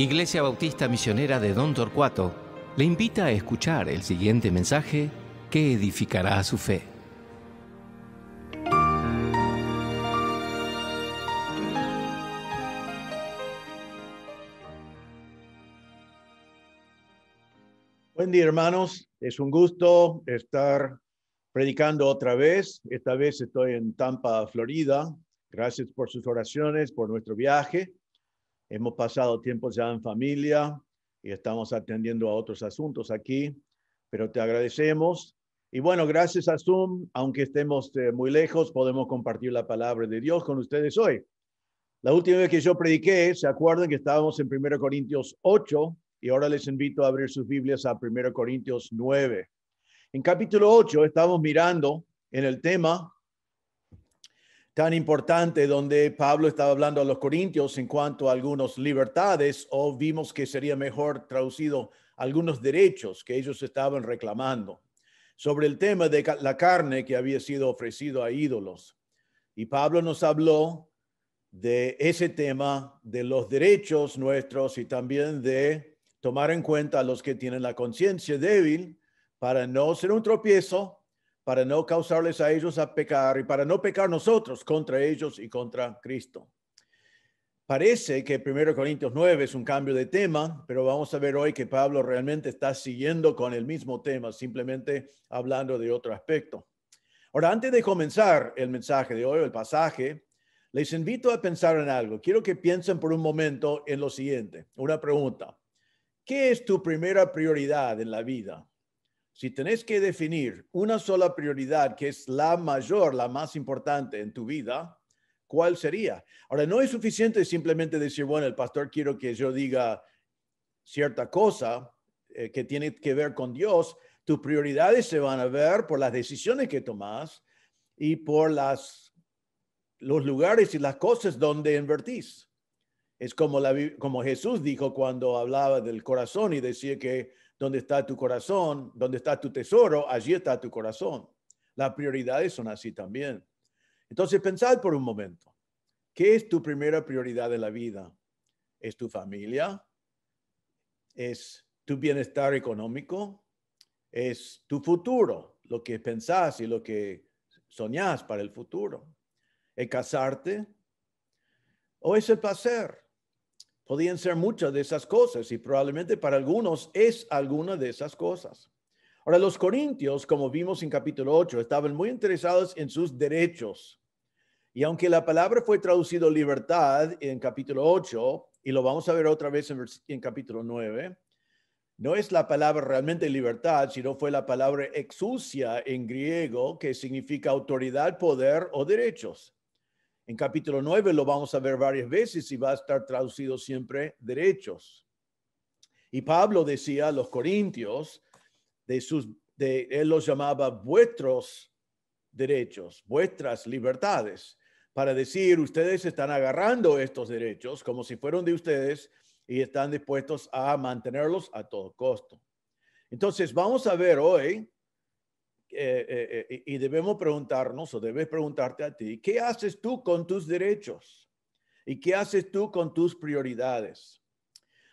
Iglesia Bautista Misionera de Don Torcuato le invita a escuchar el siguiente mensaje que edificará su fe. Buen día, hermanos. Es un gusto estar predicando otra vez. Esta vez estoy en Tampa, Florida. Gracias por sus oraciones, por nuestro viaje. Hemos pasado tiempo ya en familia y estamos atendiendo a otros asuntos aquí, pero te agradecemos. Y bueno, gracias a Zoom, aunque estemos eh, muy lejos, podemos compartir la palabra de Dios con ustedes hoy. La última vez que yo prediqué, se acuerdan que estábamos en 1 Corintios 8 y ahora les invito a abrir sus Biblias a 1 Corintios 9. En capítulo 8 estamos mirando en el tema tan importante donde Pablo estaba hablando a los corintios en cuanto a algunas libertades o vimos que sería mejor traducido algunos derechos que ellos estaban reclamando sobre el tema de la carne que había sido ofrecido a ídolos. Y Pablo nos habló de ese tema, de los derechos nuestros y también de tomar en cuenta a los que tienen la conciencia débil para no ser un tropiezo para no causarles a ellos a pecar y para no pecar nosotros contra ellos y contra Cristo. Parece que 1 Corintios 9 es un cambio de tema, pero vamos a ver hoy que Pablo realmente está siguiendo con el mismo tema, simplemente hablando de otro aspecto. Ahora, antes de comenzar el mensaje de hoy, el pasaje, les invito a pensar en algo. Quiero que piensen por un momento en lo siguiente, una pregunta. ¿Qué es tu primera prioridad en la vida? si tenés que definir una sola prioridad que es la mayor, la más importante en tu vida, ¿cuál sería? Ahora, no es suficiente simplemente decir, bueno, el pastor quiero que yo diga cierta cosa eh, que tiene que ver con Dios. Tus prioridades se van a ver por las decisiones que tomás y por las, los lugares y las cosas donde invertís. Es como, Jesús dijo cuando hablaba del corazón y decía que donde está tu corazón, donde está tu tesoro, allí está tu corazón. Las prioridades son así también. Entonces, pensad por un momento. ¿Qué es tu primera prioridad de la vida? ¿Es tu familia? ¿Es tu bienestar económico? ¿Es tu futuro? Lo que pensás y lo que soñás para el futuro. ¿Es casarte? ¿O es el placer? Podían ser muchas de esas cosas y probablemente para algunos es alguna de esas cosas. Ahora, los corintios, como vimos en capítulo 8, estaban muy interesados en sus derechos. Y aunque la palabra fue traducido libertad en capítulo 8, y lo vamos a ver otra vez en, capítulo 9, no es la palabra realmente libertad, sino fue la palabra exusia en griego, que significa autoridad, poder o derechos. En capítulo 9 lo vamos a ver varias veces y va a estar traducido siempre derechos. Y Pablo decía a los corintios, de sus, de, él los llamaba vuestros derechos, vuestras libertades, para decir, ustedes están agarrando estos derechos como si fueran de ustedes y están dispuestos a mantenerlos a todo costo. Entonces, vamos a ver hoy eh, eh, eh, y debemos preguntarnos, o debes preguntarte a ti, ¿qué haces tú con tus derechos? ¿Y qué haces tú con tus prioridades?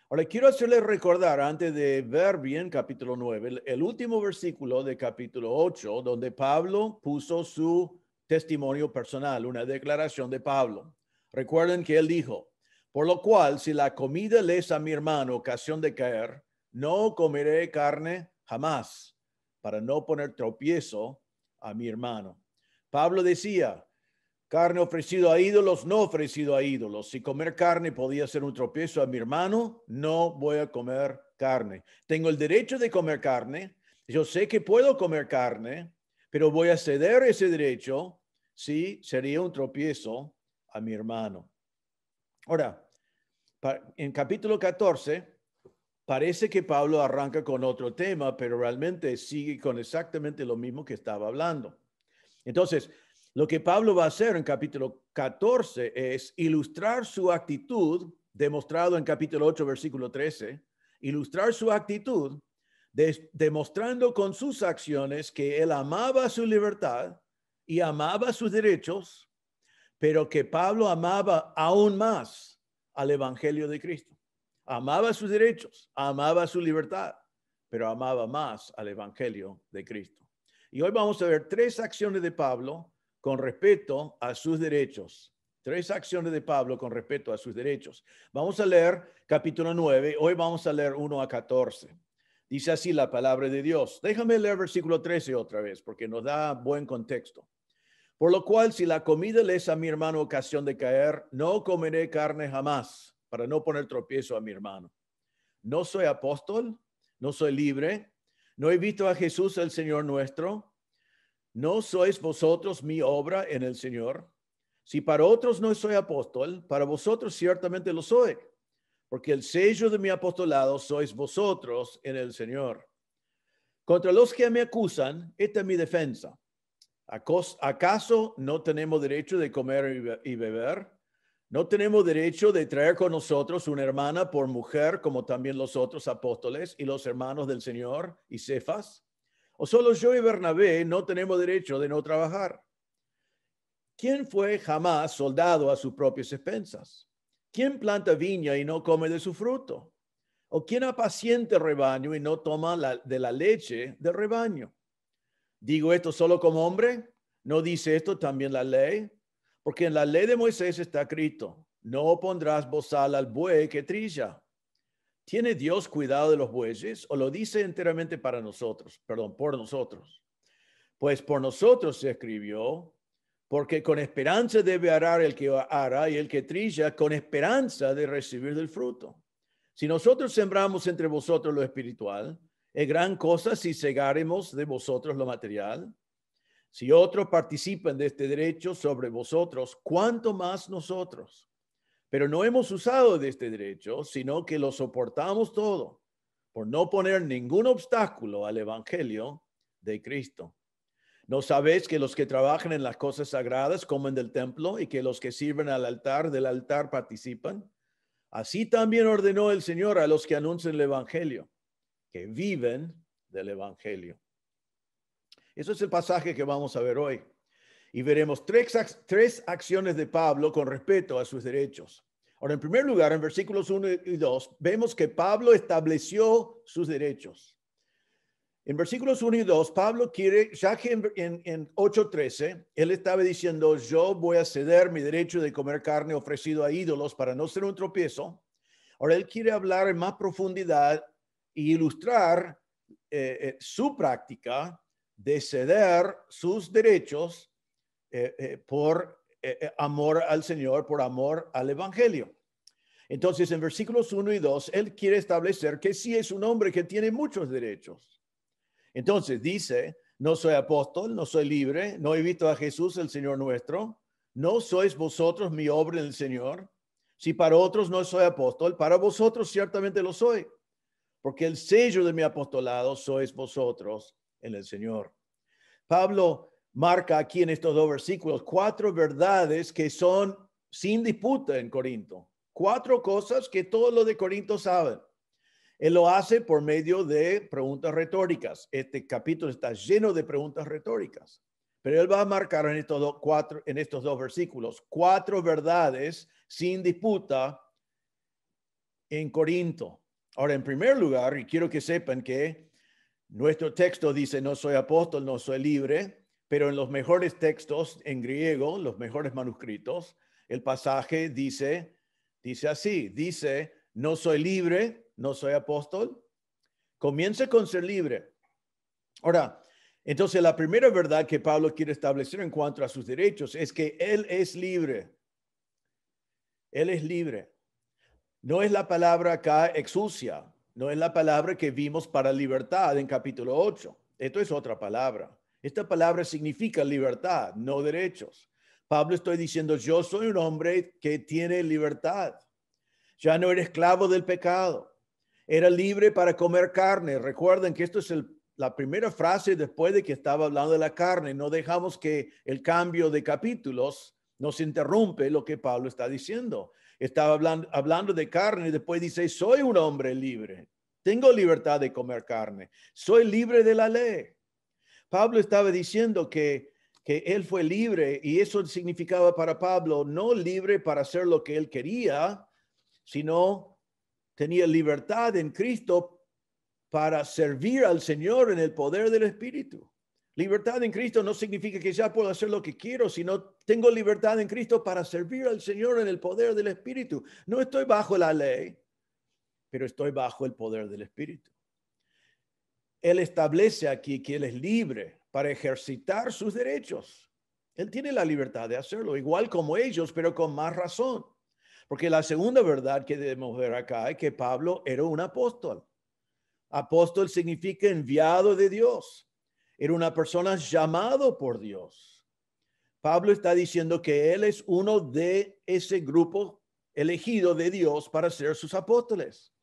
Ahora, quiero hacerles recordar, antes de ver bien capítulo 9, el, último versículo de capítulo 8, donde Pablo puso su testimonio personal, una declaración de Pablo. Recuerden que él dijo, por lo cual, si la comida les a mi hermano ocasión de caer, no comeré carne jamás para no poner tropiezo a mi hermano. Pablo decía, carne ofrecida a ídolos, no ofrecido a ídolos. Si comer carne podía ser un tropiezo a mi hermano, no voy a comer carne. Tengo el derecho de comer carne. Yo sé que puedo comer carne, pero voy a ceder ese derecho si sería un tropiezo a mi hermano. Ahora, en capítulo 14, Parece que Pablo arranca con otro tema, pero realmente sigue con exactamente lo mismo que estaba hablando. Entonces, lo que Pablo va a hacer en capítulo 14 es ilustrar su actitud, demostrado en capítulo 8, versículo 13, ilustrar su actitud, demostrando con sus acciones que él amaba su libertad y amaba sus derechos, pero que Pablo amaba aún más al Evangelio de Cristo. Amaba sus derechos, amaba su libertad, pero amaba más al Evangelio de Cristo. Y hoy vamos a ver tres acciones de Pablo con respeto a sus derechos. Tres acciones de Pablo con respeto a sus derechos. Vamos a leer capítulo 9, hoy vamos a leer 1 a 14. Dice así la palabra de Dios. Déjame leer versículo 13 otra vez, porque nos da buen contexto. Por lo cual, si la comida les a mi hermano ocasión de caer, no comeré carne jamás para no poner tropiezo a mi hermano. No soy apóstol, no soy libre, no he visto a Jesús el Señor nuestro, no sois vosotros mi obra en el Señor. Si para otros no soy apóstol, para vosotros ciertamente lo soy, porque el sello de mi apostolado sois vosotros en el Señor. Contra los que me acusan, esta es mi defensa. ¿Acaso no tenemos derecho de comer y beber? No tenemos derecho de traer con nosotros una hermana por mujer, como también los otros apóstoles y los hermanos del Señor y Cefas. O solo yo y Bernabé no tenemos derecho de no trabajar. ¿Quién fue jamás soldado a sus propias expensas? ¿Quién planta viña y no come de su fruto? ¿O quién apaciente rebaño y no toma de la leche del rebaño? ¿Digo esto solo como hombre? ¿No dice esto también la ley? Porque en la ley de Moisés está escrito, no pondrás bozal al buey que trilla. ¿Tiene Dios cuidado de los bueyes o lo dice enteramente para nosotros? Perdón, por nosotros. Pues por nosotros se escribió, porque con esperanza debe arar el que ara y el que trilla con esperanza de recibir del fruto. Si nosotros sembramos entre vosotros lo espiritual, es gran cosa si segaremos de vosotros lo material. Si otros participan de este derecho sobre vosotros, ¿cuánto más nosotros? Pero no hemos usado de este derecho, sino que lo soportamos todo, por no poner ningún obstáculo al Evangelio de Cristo. ¿No sabéis que los que trabajan en las cosas sagradas comen del templo y que los que sirven al altar del altar participan? Así también ordenó el Señor a los que anuncian el Evangelio, que viven del Evangelio. Eso es el pasaje que vamos a ver hoy. Y veremos tres, acciones de Pablo con respeto a sus derechos. Ahora, en primer lugar, en versículos 1 y 2, vemos que Pablo estableció sus derechos. En versículos 1 y 2, Pablo quiere, ya que en, 8.13, él estaba diciendo, yo voy a ceder mi derecho de comer carne ofrecido a ídolos para no ser un tropiezo. Ahora él quiere hablar en más profundidad y e ilustrar eh, eh, su práctica de ceder sus derechos eh, eh, por eh, amor al Señor, por amor al Evangelio. Entonces, en versículos 1 y 2, él quiere establecer que sí es un hombre que tiene muchos derechos. Entonces, dice, no soy apóstol, no soy libre, no he visto a Jesús el Señor nuestro, no sois vosotros mi obra en el Señor. Si para otros no soy apóstol, para vosotros ciertamente lo soy, porque el sello de mi apostolado sois vosotros en el Señor. Pablo marca aquí en estos dos versículos cuatro verdades que son sin disputa en Corinto. Cuatro cosas que todos los de Corinto saben. Él lo hace por medio de preguntas retóricas. Este capítulo está lleno de preguntas retóricas. Pero él va a marcar en estos, dos, cuatro, en estos dos versículos cuatro verdades sin disputa en Corinto. Ahora, en primer lugar, y quiero que sepan que nuestro texto dice, no soy apóstol, no soy libre, pero en los mejores textos en griego, los mejores manuscritos, el pasaje dice, dice así, dice, no soy libre, no soy apóstol. Comience con ser libre. Ahora, entonces la primera verdad que Pablo quiere establecer en cuanto a sus derechos es que él es libre. Él es libre. No es la palabra acá exusia, no es la palabra que vimos para libertad en capítulo 8. Esto es otra palabra. Esta palabra significa libertad, no derechos. Pablo estoy diciendo, yo soy un hombre que tiene libertad. Ya no era esclavo del pecado. Era libre para comer carne. Recuerden que esto es la primera frase después de que estaba hablando de la carne. No dejamos que el cambio de capítulos nos interrumpe lo que Pablo está diciendo estaba hablando, de carne y después dice, soy un hombre libre, tengo libertad de comer carne, soy libre de la ley. Pablo estaba diciendo que, que él fue libre y eso significaba para Pablo no libre para hacer lo que él quería, sino tenía libertad en Cristo para servir al Señor en el poder del Espíritu. Libertad en Cristo no significa que ya puedo hacer lo que quiero, sino tengo libertad en Cristo para servir al Señor en el poder del Espíritu. No estoy bajo la ley, pero estoy bajo el poder del Espíritu. Él establece aquí que Él es libre para ejercitar sus derechos. Él tiene la libertad de hacerlo, igual como ellos, pero con más razón. Porque la segunda verdad que debemos ver acá es que Pablo era un apóstol. Apóstol significa enviado de Dios. Era una persona llamado por Dios. Pablo está diciendo que él es uno de ese grupo elegido de Dios para ser sus apóstoles.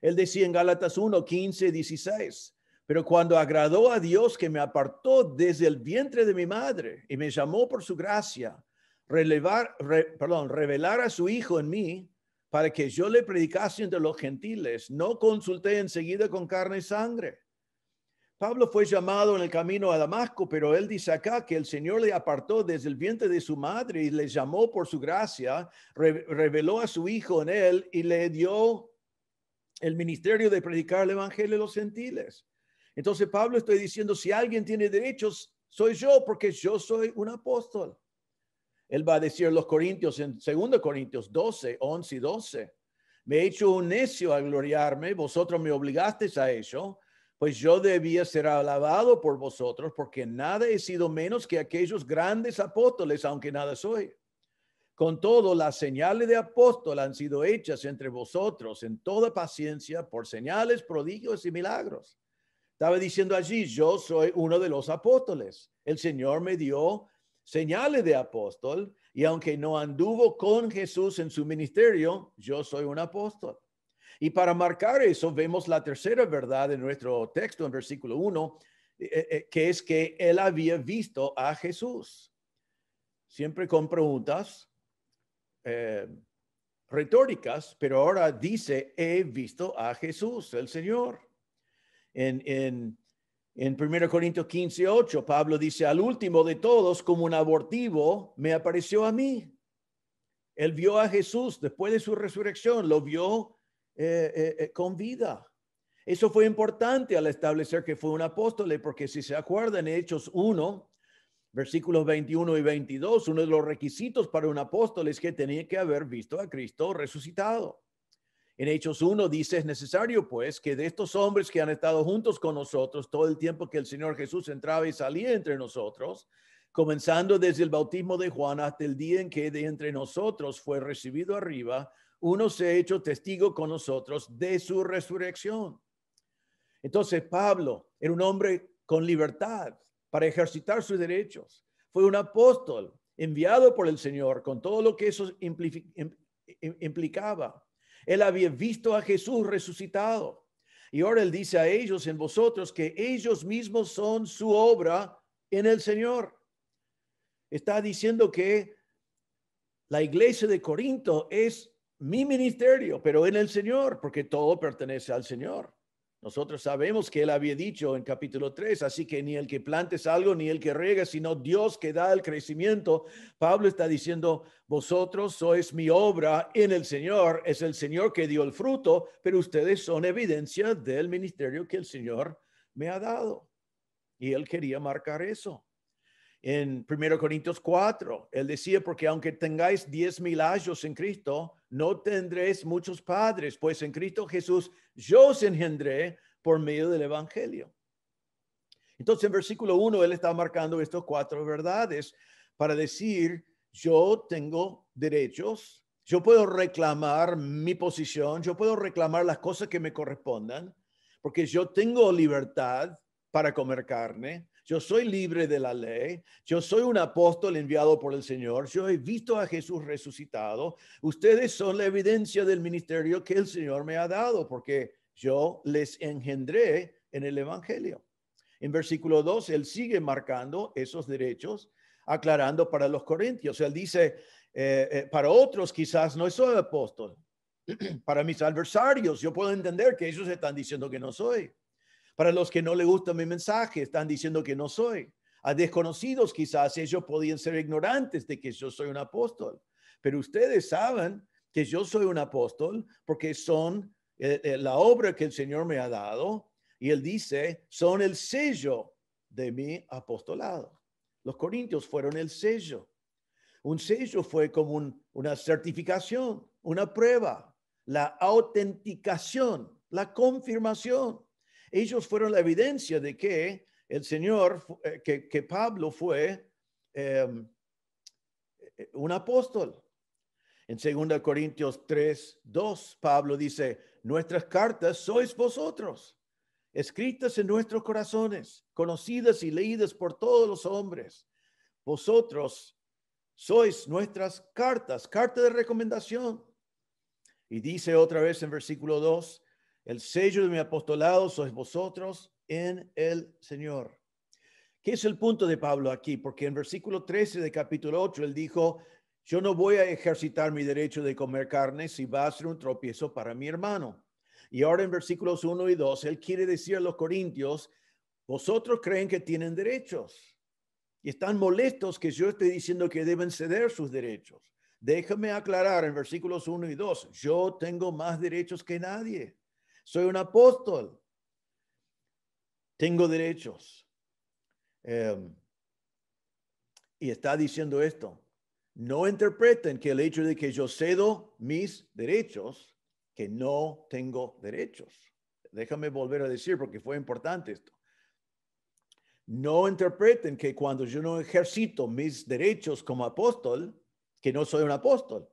Él decía en Gálatas 1, 15, 16, pero cuando agradó a Dios que me apartó desde el vientre de mi madre y me llamó por su gracia, revelar a su Hijo en mí para que yo le predicase entre los gentiles, no consulté enseguida con carne y sangre, Pablo fue llamado en el camino a Damasco, pero él dice acá que el Señor le apartó desde el vientre de su madre y le llamó por su gracia, reveló a su hijo en él y le dio el ministerio de predicar el evangelio a los gentiles. Entonces Pablo estoy diciendo, si alguien tiene derechos, soy yo, porque yo soy un apóstol. Él va a decir los Corintios en 2 Corintios 12, 11 y 12. Me he hecho un necio a gloriarme, vosotros me obligasteis a ello pues yo debía ser alabado por vosotros, porque nada he sido menos que aquellos grandes apóstoles, aunque nada soy. Con todo, las señales de apóstol han sido hechas entre vosotros en toda paciencia por señales, prodigios y milagros. Estaba diciendo allí, yo soy uno de los apóstoles. El Señor me dio señales de apóstol y aunque no anduvo con Jesús en su ministerio, yo soy un apóstol. Y para marcar eso, vemos la tercera verdad en nuestro texto, en versículo 1, eh, eh, eh, que es que él había visto a Jesús. Siempre con preguntas retóricas, pero ahora dice, he visto a Jesús, el Señor. En, en, en 1 Corintios 15, 8, Pablo dice, al último de todos, como un abortivo, me apareció a mí. Él vio a Jesús después de su resurrección, lo vio eh, eh, eh, con vida. Eso fue importante al establecer que fue un apóstol, porque si se acuerdan, Hechos 1, versículos 21 y 22, uno de los requisitos para un apóstol es que tenía que haber visto a Cristo resucitado. En Hechos 1 dice, es necesario pues que de estos hombres que han estado juntos con nosotros todo el tiempo que el Señor Jesús entraba y salía entre nosotros, comenzando desde el bautismo de Juan hasta el día en que de entre nosotros fue recibido arriba uno se ha hecho testigo con nosotros de su resurrección. Entonces Pablo era un hombre con libertad para ejercitar sus derechos. Fue un apóstol enviado por el Señor con todo lo que eso implicaba. Él había visto a Jesús resucitado. Y ahora él dice a ellos, en vosotros, que ellos mismos son su obra en el Señor. Está diciendo que la iglesia de Corinto es mi ministerio, pero en el Señor, porque todo pertenece al Señor. Nosotros sabemos que él había dicho en capítulo 3, así que ni el que plantes algo, ni el que riega, sino Dios que da el crecimiento. Pablo está diciendo, vosotros sois mi obra en el Señor, es el Señor que dio el fruto, pero ustedes son evidencia del ministerio que el Señor me ha dado. Y él quería marcar eso en 1 Corintios 4. Él decía, porque aunque tengáis 10 mil años en Cristo, no tendréis muchos padres, pues en Cristo Jesús yo os engendré por medio del Evangelio. Entonces, en versículo 1, él está marcando estas cuatro verdades para decir, yo tengo derechos, yo puedo reclamar mi posición, yo puedo reclamar las cosas que me correspondan, porque yo tengo libertad para comer carne, yo soy libre de la ley. Yo soy un apóstol enviado por el Señor. Yo he visto a Jesús resucitado. Ustedes son la evidencia del ministerio que el Señor me ha dado porque yo les engendré en el Evangelio. En versículo 2, él sigue marcando esos derechos, aclarando para los corintios. Él dice, eh, eh, para otros quizás no soy apóstol. para mis adversarios, yo puedo entender que ellos están diciendo que no soy. Para los que no le gusta mi mensaje, están diciendo que no soy. A desconocidos quizás ellos podían ser ignorantes de que yo soy un apóstol, pero ustedes saben que yo soy un apóstol porque son eh, eh, la obra que el Señor me ha dado y él dice, son el sello de mi apostolado. Los corintios fueron el sello. Un sello fue como una certificación, una prueba, la autenticación, la confirmación ellos fueron la evidencia de que el Señor, eh, que, Pablo fue em, un apóstol. En 2 Corintios 3, 2, Pablo dice, nuestras cartas sois vosotros, escritas en nuestros corazones, conocidas y leídas por todos los hombres. Vosotros sois nuestras cartas, carta de recomendación. Y dice otra vez en versículo 2, el sello de mi apostolado sois vosotros en el Señor. ¿Qué es el punto de Pablo aquí? Porque en versículo 13 de capítulo 8 él dijo, yo no voy a ejercitar mi derecho de comer carne si va a ser un tropiezo para mi hermano. Y ahora en versículos 1 y 2 él quiere decir a los corintios, vosotros creen que tienen derechos y están molestos que yo esté diciendo que deben ceder sus derechos. Déjame aclarar en versículos 1 y 2, yo tengo más derechos que nadie. Soy un apóstol. Tengo derechos. Em, y está diciendo esto. No interpreten que el hecho de que yo cedo mis derechos, que no tengo derechos. Déjame volver a decir porque fue importante esto. No interpreten que cuando yo no ejercito mis derechos como apóstol, que no soy un apóstol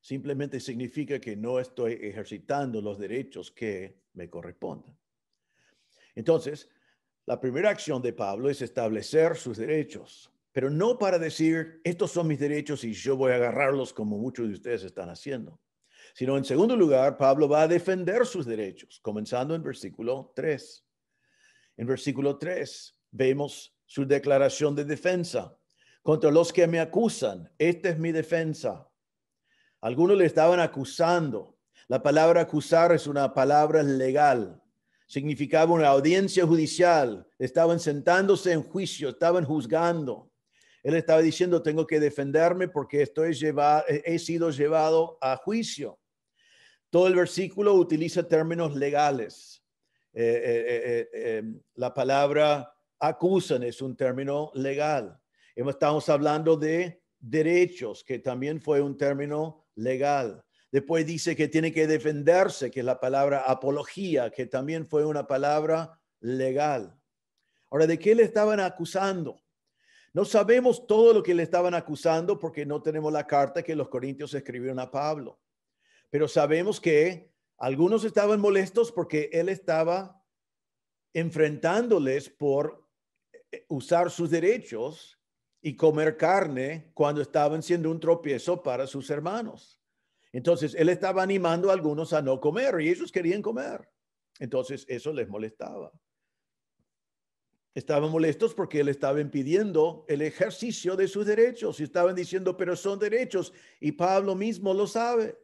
simplemente significa que no estoy ejercitando los derechos que me corresponden. Entonces, la primera acción de Pablo es establecer sus derechos, pero no para decir, estos son mis derechos y yo voy a agarrarlos como muchos de ustedes están haciendo, sino en segundo lugar, Pablo va a defender sus derechos, comenzando en versículo 3. En versículo 3 vemos su declaración de defensa. Contra los que me acusan, esta es mi defensa, algunos le estaban acusando. La palabra acusar es una palabra legal. Significaba una audiencia judicial. Estaban sentándose en juicio, estaban juzgando. Él estaba diciendo, tengo que defenderme porque estoy he sido llevado a juicio. Todo el versículo utiliza términos legales. Eh, eh, eh, em, la palabra acusan es un término legal. Estamos hablando de derechos, que también fue un término legal. Después dice que tiene que defenderse, que la palabra apología, que también fue una palabra legal. Ahora, ¿de qué le estaban acusando? No sabemos todo lo que le estaban acusando porque no tenemos la carta que los corintios escribieron a Pablo. Pero sabemos que algunos estaban molestos porque él estaba enfrentándoles por eh, usar sus derechos y comer carne cuando estaban siendo un tropiezo para sus hermanos. Entonces, él estaba animando a algunos a no comer y ellos querían comer. Entonces, eso les molestaba. Estaban molestos porque él estaba impidiendo el ejercicio de sus derechos y estaban diciendo, pero son derechos y Pablo mismo lo sabe.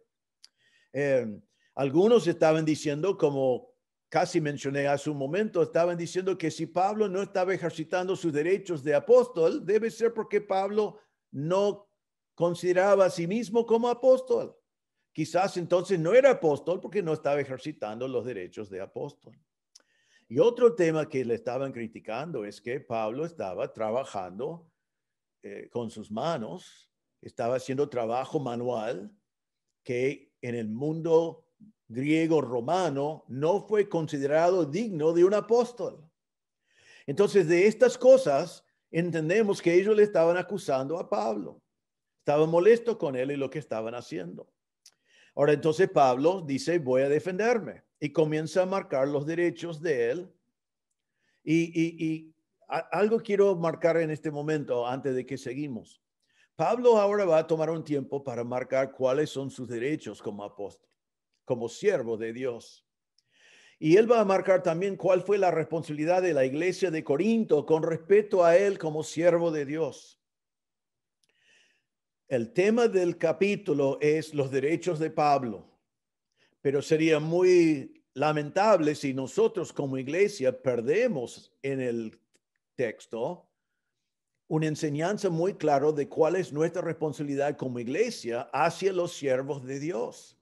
Eh, algunos estaban diciendo como casi mencioné hace un momento, estaban diciendo que si Pablo no estaba ejercitando sus derechos de apóstol, debe ser porque Pablo no consideraba a sí mismo como apóstol. Quizás entonces no era apóstol porque no estaba ejercitando los derechos de apóstol. Y otro tema que le estaban criticando es que Pablo estaba trabajando eh, con sus manos, estaba haciendo trabajo manual que en el mundo griego romano, no fue considerado digno de un apóstol. Entonces, de estas cosas, entendemos que ellos le estaban acusando a Pablo. Estaban molesto con él y lo que estaban haciendo. Ahora, entonces Pablo dice, voy a defenderme y comienza a marcar los derechos de él. Y, algo quiero marcar en este momento antes de que seguimos. Pablo ahora va a tomar un tiempo para marcar cuáles son sus derechos como apóstol como siervo de Dios. Y él va a marcar también cuál fue la responsabilidad de la iglesia de Corinto con respecto a él como siervo de Dios. El tema del capítulo es los derechos de Pablo, pero sería muy lamentable si nosotros como iglesia perdemos en el texto una enseñanza muy clara de cuál es nuestra responsabilidad como iglesia hacia los siervos de Dios.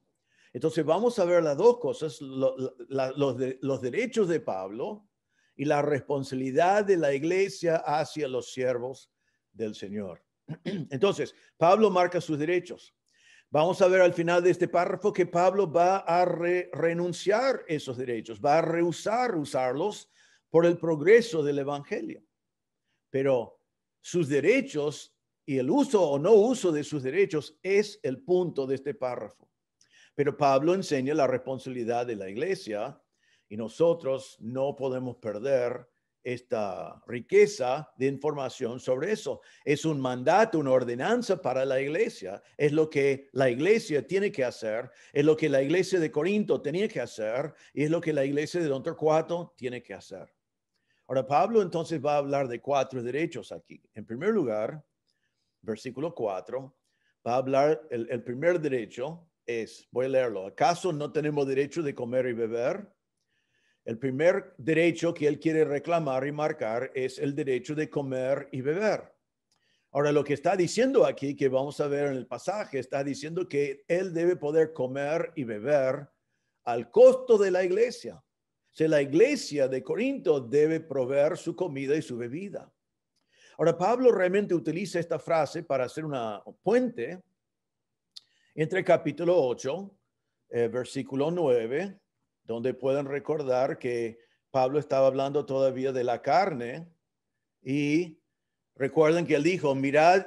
Entonces vamos a ver las dos cosas, los, derechos de Pablo y la responsabilidad de la iglesia hacia los siervos del Señor. Entonces, Pablo marca sus derechos. Vamos a ver al final de este párrafo que Pablo va a renunciar renunciar esos derechos, va a rehusar usarlos por el progreso del Evangelio. Pero sus derechos y el uso o no uso de sus derechos es el punto de este párrafo. Pero Pablo enseña la responsabilidad de la iglesia y nosotros no podemos perder esta riqueza de información sobre eso. Es un mandato, una ordenanza para la iglesia. Es lo que la iglesia tiene que hacer, es lo que la iglesia de Corinto tenía que hacer y es lo que la iglesia de Don Torcuato tiene que hacer. Ahora, Pablo entonces va a hablar de cuatro derechos aquí. En primer lugar, versículo 4, va a hablar el, el primer derecho es, voy a leerlo, ¿acaso no tenemos derecho de comer y beber? El primer derecho que él quiere reclamar y marcar es el derecho de comer y beber. Ahora, lo que está diciendo aquí, que vamos a ver en el pasaje, está diciendo que él debe poder comer y beber al costo de la iglesia. O la iglesia de Corinto debe proveer su comida y su bebida. Ahora, Pablo realmente utiliza esta frase para hacer una puente entre capítulo 8, eh, versículo 9, donde pueden recordar que Pablo estaba hablando todavía de la carne y recuerden que él dijo, mirad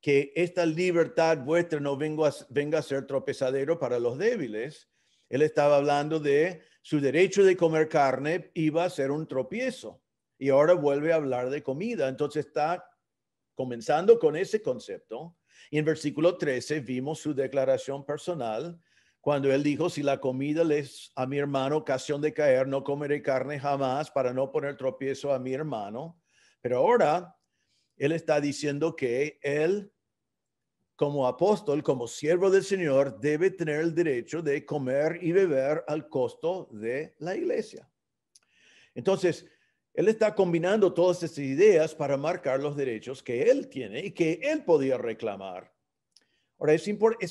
que esta libertad vuestra no venga a ser tropezadero para los débiles. Él estaba hablando de su derecho de comer carne iba a ser un tropiezo y ahora vuelve a hablar de comida. Entonces está comenzando con ese concepto y en versículo 13 vimos su declaración personal cuando él dijo, si la comida les a mi hermano ocasión de caer, no comeré carne jamás para no poner tropiezo a mi hermano. Pero ahora él está diciendo que él, como apóstol, como siervo del Señor, debe tener el derecho de comer y beber al costo de la iglesia. Entonces, él está combinando todas estas ideas para marcar los derechos que él tiene y que él podía reclamar. Ahora, es,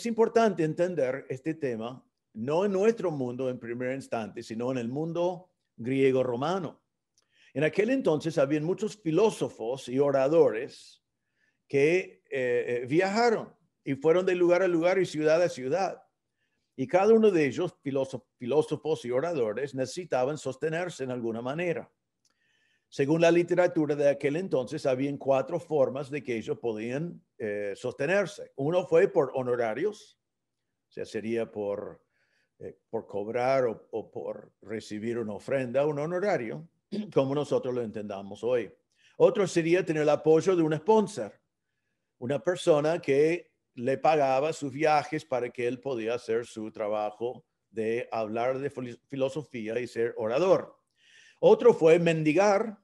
importante entender este tema, no en nuestro mundo en primer instante, sino en el mundo griego-romano. En aquel entonces habían muchos filósofos y oradores que eh, eh, viajaron y fueron de lugar a lugar y ciudad a ciudad. Y cada uno de ellos, filósofos y oradores, necesitaban sostenerse en alguna manera. Según la literatura de aquel entonces, habían cuatro formas de que ellos podían eh, sostenerse. Uno fue por honorarios, o sea, sería por, eh, por cobrar o, o por recibir una ofrenda, un honorario, como nosotros lo entendamos hoy. Otro sería tener el apoyo de un sponsor, una persona que le pagaba sus viajes para que él podía hacer su trabajo de hablar de filosofía y ser orador. Otro fue mendigar,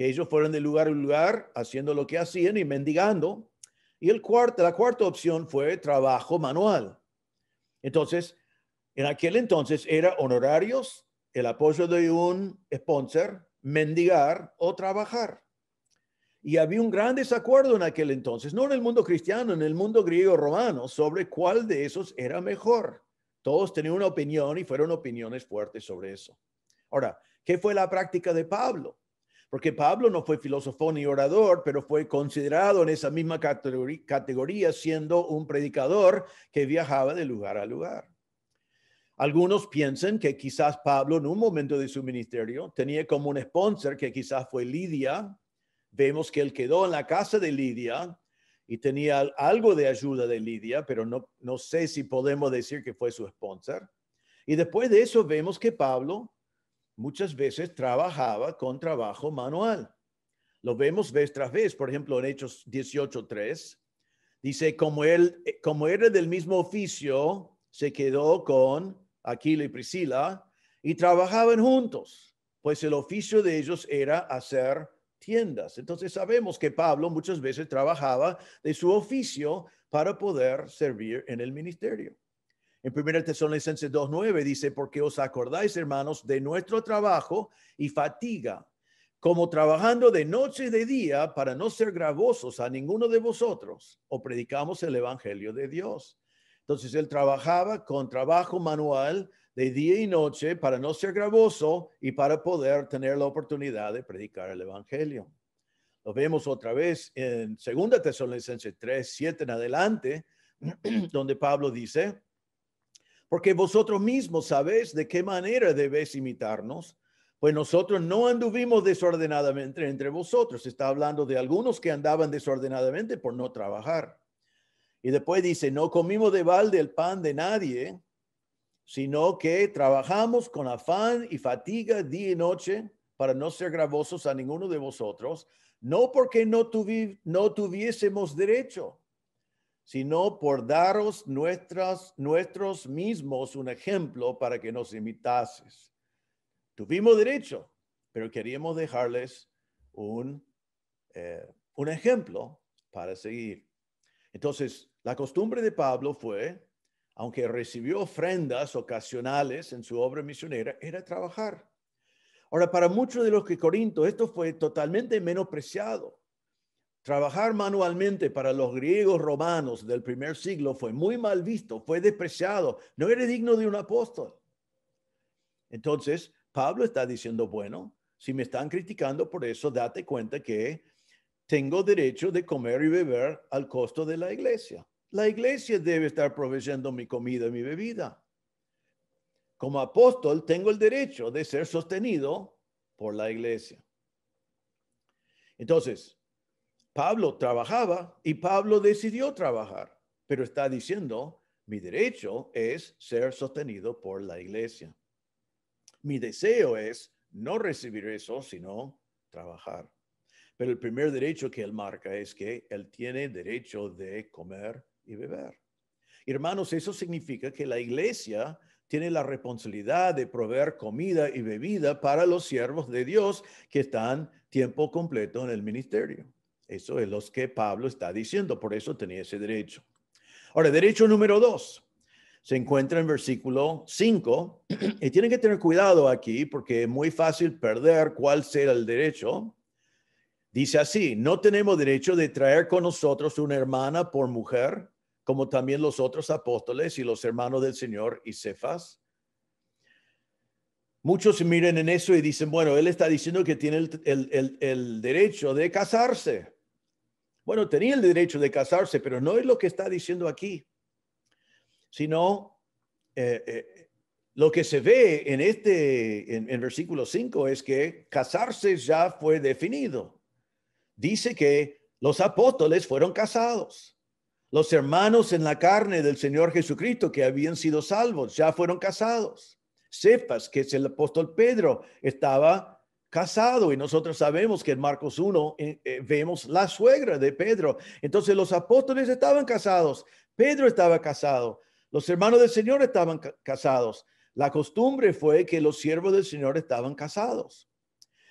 que ellos fueron de lugar en lugar haciendo lo que hacían y mendigando. Y el cuarto, la cuarta opción fue trabajo manual. Entonces, en aquel entonces era honorarios, el apoyo de un sponsor, mendigar o trabajar. Y había un gran desacuerdo en aquel entonces, no en el mundo cristiano, en el mundo griego romano, sobre cuál de esos era mejor. Todos tenían una opinión y fueron opiniones fuertes sobre eso. Ahora, ¿qué fue la práctica de Pablo? porque Pablo no fue filósofo ni orador, pero fue considerado en esa misma categoría, siendo un predicador que viajaba de lugar a lugar. Algunos piensan que quizás Pablo en un momento de su ministerio tenía como un sponsor que quizás fue Lidia. Vemos que él quedó en la casa de Lidia y tenía algo de ayuda de Lidia, pero no, no sé si podemos decir que fue su sponsor. Y después de eso vemos que Pablo muchas veces trabajaba con trabajo manual. Lo vemos vez tras vez, por ejemplo, en Hechos 18.3, dice, como él, eh, como era del mismo oficio, se quedó con Aquila y Priscila y trabajaban juntos, pues el oficio de ellos era hacer tiendas. Entonces sabemos que Pablo muchas veces trabajaba de su oficio para poder servir en el ministerio. En 1 Tesalonicenses 2.9 dice, porque os acordáis, hermanos, de nuestro trabajo y fatiga, como trabajando de noche y de día para no ser gravosos a ninguno de vosotros, o predicamos el Evangelio de Dios. Entonces él trabajaba con trabajo manual de día y noche para no ser gravoso y para poder tener la oportunidad de predicar el Evangelio. Lo vemos otra vez en 2 Tesalonicenses 3, 7 en adelante, donde Pablo dice, porque vosotros mismos sabéis de qué manera debéis imitarnos, pues nosotros no anduvimos desordenadamente entre vosotros. Está hablando de algunos que andaban desordenadamente por no trabajar. Y después dice, no comimos de balde el pan de nadie, sino que trabajamos con afán y fatiga día y noche para no ser gravosos a ninguno de vosotros, no porque no, no tuviésemos derecho sino por daros nuestras, nuestros mismos un ejemplo para que nos imitases. Tuvimos derecho, pero queríamos dejarles eh, un, ejemplo para seguir. Entonces, la costumbre de Pablo fue, aunque recibió ofrendas ocasionales en su obra misionera, era trabajar. Ahora, para muchos de los que Corinto, esto fue totalmente menospreciado. Trabajar manualmente para los griegos romanos del primer siglo fue muy mal visto, fue despreciado, no eres digno de un apóstol. Entonces, Pablo está diciendo, bueno, si me están criticando por eso, date cuenta que tengo derecho de comer y beber al costo de la iglesia. La iglesia debe estar proveyendo mi comida y mi bebida. Como apóstol, tengo el derecho de ser sostenido por la iglesia. Entonces, Pablo trabajaba y Pablo decidió trabajar, pero está diciendo, mi derecho es ser sostenido por la iglesia. Mi deseo es no recibir eso, sino trabajar. Pero el primer derecho que él marca es que él tiene derecho de comer y beber. Hermanos, eso significa que la iglesia tiene la responsabilidad de proveer comida y bebida para los siervos de Dios que están tiempo completo en el ministerio. Eso es lo que Pablo está diciendo, por eso tenía ese derecho. Ahora, derecho número dos se encuentra en versículo 5 y tienen que tener cuidado aquí porque es muy fácil perder cuál será el derecho. Dice así, no tenemos derecho de traer con nosotros una hermana por mujer, como también los otros apóstoles y los hermanos del Señor y Cefas. Muchos miren en eso y dicen, bueno, él está diciendo que tiene el derecho de casarse. Bueno, tenía el derecho de casarse, pero no es lo que está diciendo aquí, sino eh, eh, lo que se ve en este, en, en versículo 5 es que casarse ya fue definido. Dice que los apóstoles fueron casados. Los hermanos en la carne del Señor Jesucristo que habían sido salvos ya fueron casados. Sepas que es el apóstol Pedro estaba casado y nosotros sabemos que en Marcos 1 eh, eh, vemos la suegra de Pedro. Entonces los apóstoles estaban casados, Pedro estaba casado, los hermanos del Señor estaban casados. La costumbre fue que los siervos del Señor estaban casados.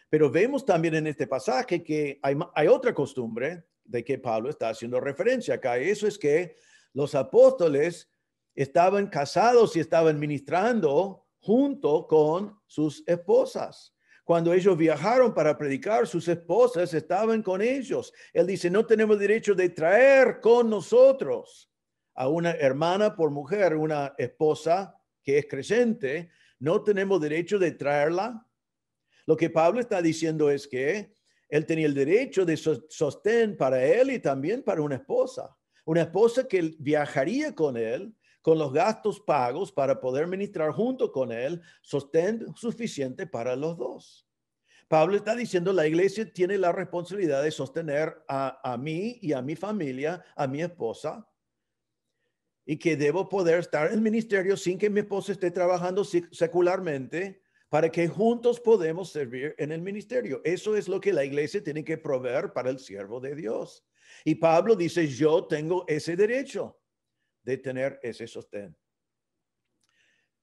Pero vemos también en este pasaje que hay, hay otra costumbre de que Pablo está haciendo referencia acá. Eso es que los apóstoles estaban casados y estaban ministrando junto con sus esposas. Cuando ellos viajaron para predicar, sus esposas estaban con ellos. Él dice, no tenemos derecho de traer con nosotros a una hermana por mujer, una esposa que es creyente, no tenemos derecho de traerla. Lo que Pablo está diciendo es que él tenía el derecho de sostén para él y también para una esposa. Una esposa que viajaría con él con los gastos pagos para poder ministrar junto con él sostén suficiente para los dos. Pablo está diciendo, la iglesia tiene la responsabilidad de sostener a, a mí y a mi familia, a mi esposa, y que debo poder estar en el ministerio sin que mi esposa esté trabajando secularmente para que juntos podemos servir en el ministerio. Eso es lo que la iglesia tiene que proveer para el siervo de Dios. Y Pablo dice, yo tengo ese derecho de tener ese sostén.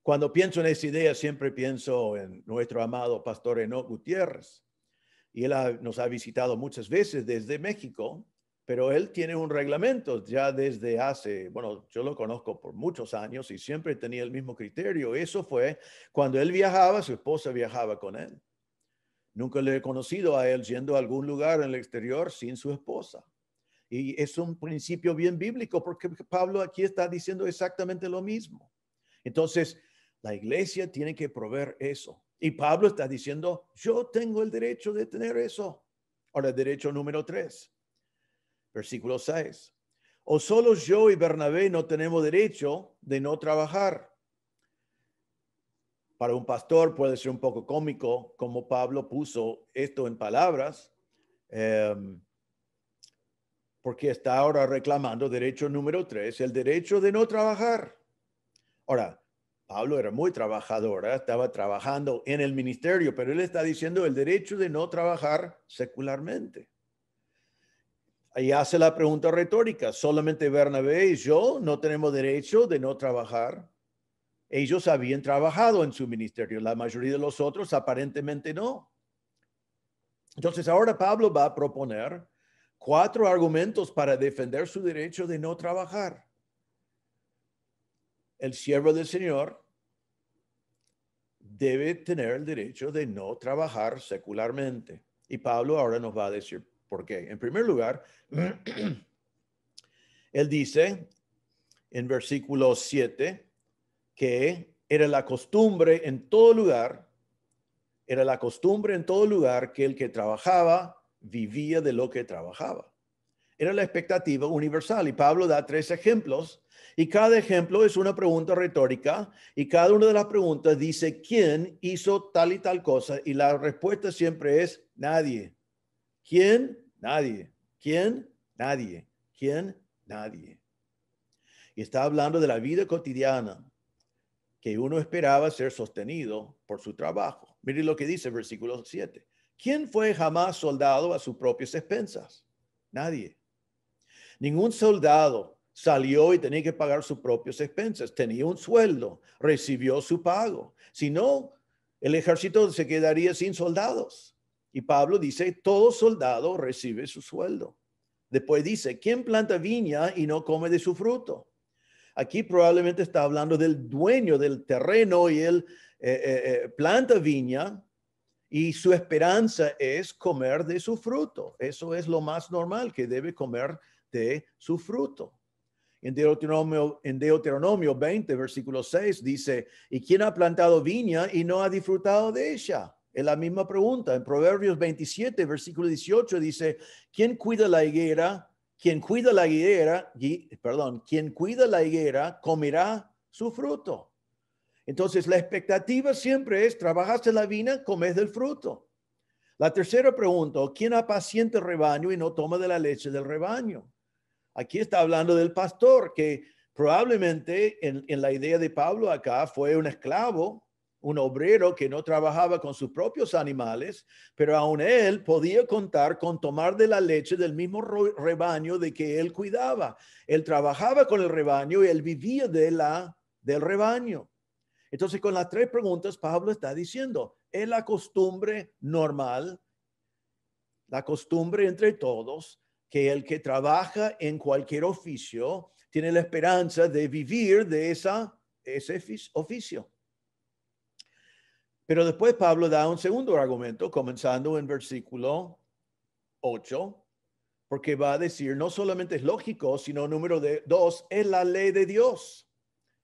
Cuando pienso en esa idea, siempre pienso en nuestro amado pastor Eno Gutiérrez. Y él nos ha visitado muchas veces desde México, pero él tiene un reglamento ya desde hace, bueno, yo lo conozco por muchos años y siempre tenía el mismo criterio. Eso fue cuando él viajaba, su esposa viajaba con él. Nunca le he conocido a él yendo a algún lugar en el exterior sin su esposa. Y es un principio bien bíblico porque Pablo aquí está diciendo exactamente lo mismo. Entonces, la iglesia tiene que proveer eso. Y Pablo está diciendo, yo tengo el derecho de tener eso. Ahora, derecho número 3, versículo 6. O solo yo y Bernabé no tenemos derecho de no trabajar. Para un pastor puede ser un poco cómico como Pablo puso esto en palabras. Em, porque está ahora reclamando derecho número tres, el derecho de no trabajar. Ahora, Pablo era muy trabajador, ¿eh? estaba trabajando en el ministerio, pero él está diciendo el derecho de no trabajar secularmente. Ahí hace la pregunta retórica, solamente Bernabé y yo no tenemos derecho de no trabajar. Ellos habían trabajado en su ministerio, la mayoría de los otros aparentemente no. Entonces ahora Pablo va a proponer cuatro argumentos para defender su derecho de no trabajar. El siervo del Señor debe tener el derecho de no trabajar secularmente. Y Pablo ahora nos va a decir por qué. En primer lugar, él dice en versículo 7 que era la costumbre en todo lugar, era la costumbre en todo lugar que el que trabajaba vivía de lo que trabajaba. Era la expectativa universal y Pablo da tres ejemplos y cada ejemplo es una pregunta retórica y cada una de las preguntas dice quién hizo tal y tal cosa y la respuesta siempre es nadie. ¿Quién? Nadie. ¿Quién? Nadie. ¿Quién? Nadie. Y está hablando de la vida cotidiana que uno esperaba ser sostenido por su trabajo. Mire lo que dice el versículo 7. ¿Quién fue jamás soldado a sus propias expensas? Nadie. Ningún soldado salió y tenía que pagar sus propias expensas. Tenía un sueldo, recibió su pago. Si no, el ejército se quedaría sin soldados. Y Pablo dice, todo soldado recibe su sueldo. Después dice, ¿quién planta viña y no come de su fruto? Aquí probablemente está hablando del dueño del terreno y él eh, eh, eh, planta viña y su esperanza es comer de su fruto. Eso es lo más normal, que debe comer de su fruto. En Deuteronomio, en Deuteronomio 20, versículo 6 dice, ¿y quién ha plantado viña y no ha disfrutado de ella? Es la misma pregunta. En Proverbios 27, versículo 18 dice, ¿quién cuida la higuera? Quien cuida la higuera, perdón, quien cuida la higuera comerá su fruto. Entonces, la expectativa siempre es, trabajaste la vina, comes del fruto. La tercera pregunta, ¿quién apacienta el rebaño y no toma de la leche del rebaño? Aquí está hablando del pastor, que probablemente en, la idea de Pablo acá fue un esclavo, un obrero que no trabajaba con sus propios animales, pero aún él podía contar con tomar de la leche del mismo rebaño de que él cuidaba. Él trabajaba con el rebaño y él vivía de la, del rebaño. Entonces, con las tres preguntas, Pablo está diciendo, es la costumbre normal, la costumbre entre todos, que el que trabaja en cualquier oficio tiene la esperanza de vivir de esa, ese oficio. Pero después Pablo da un segundo argumento, comenzando en versículo 8, porque va a decir, no solamente es lógico, sino número de, dos, es la ley de Dios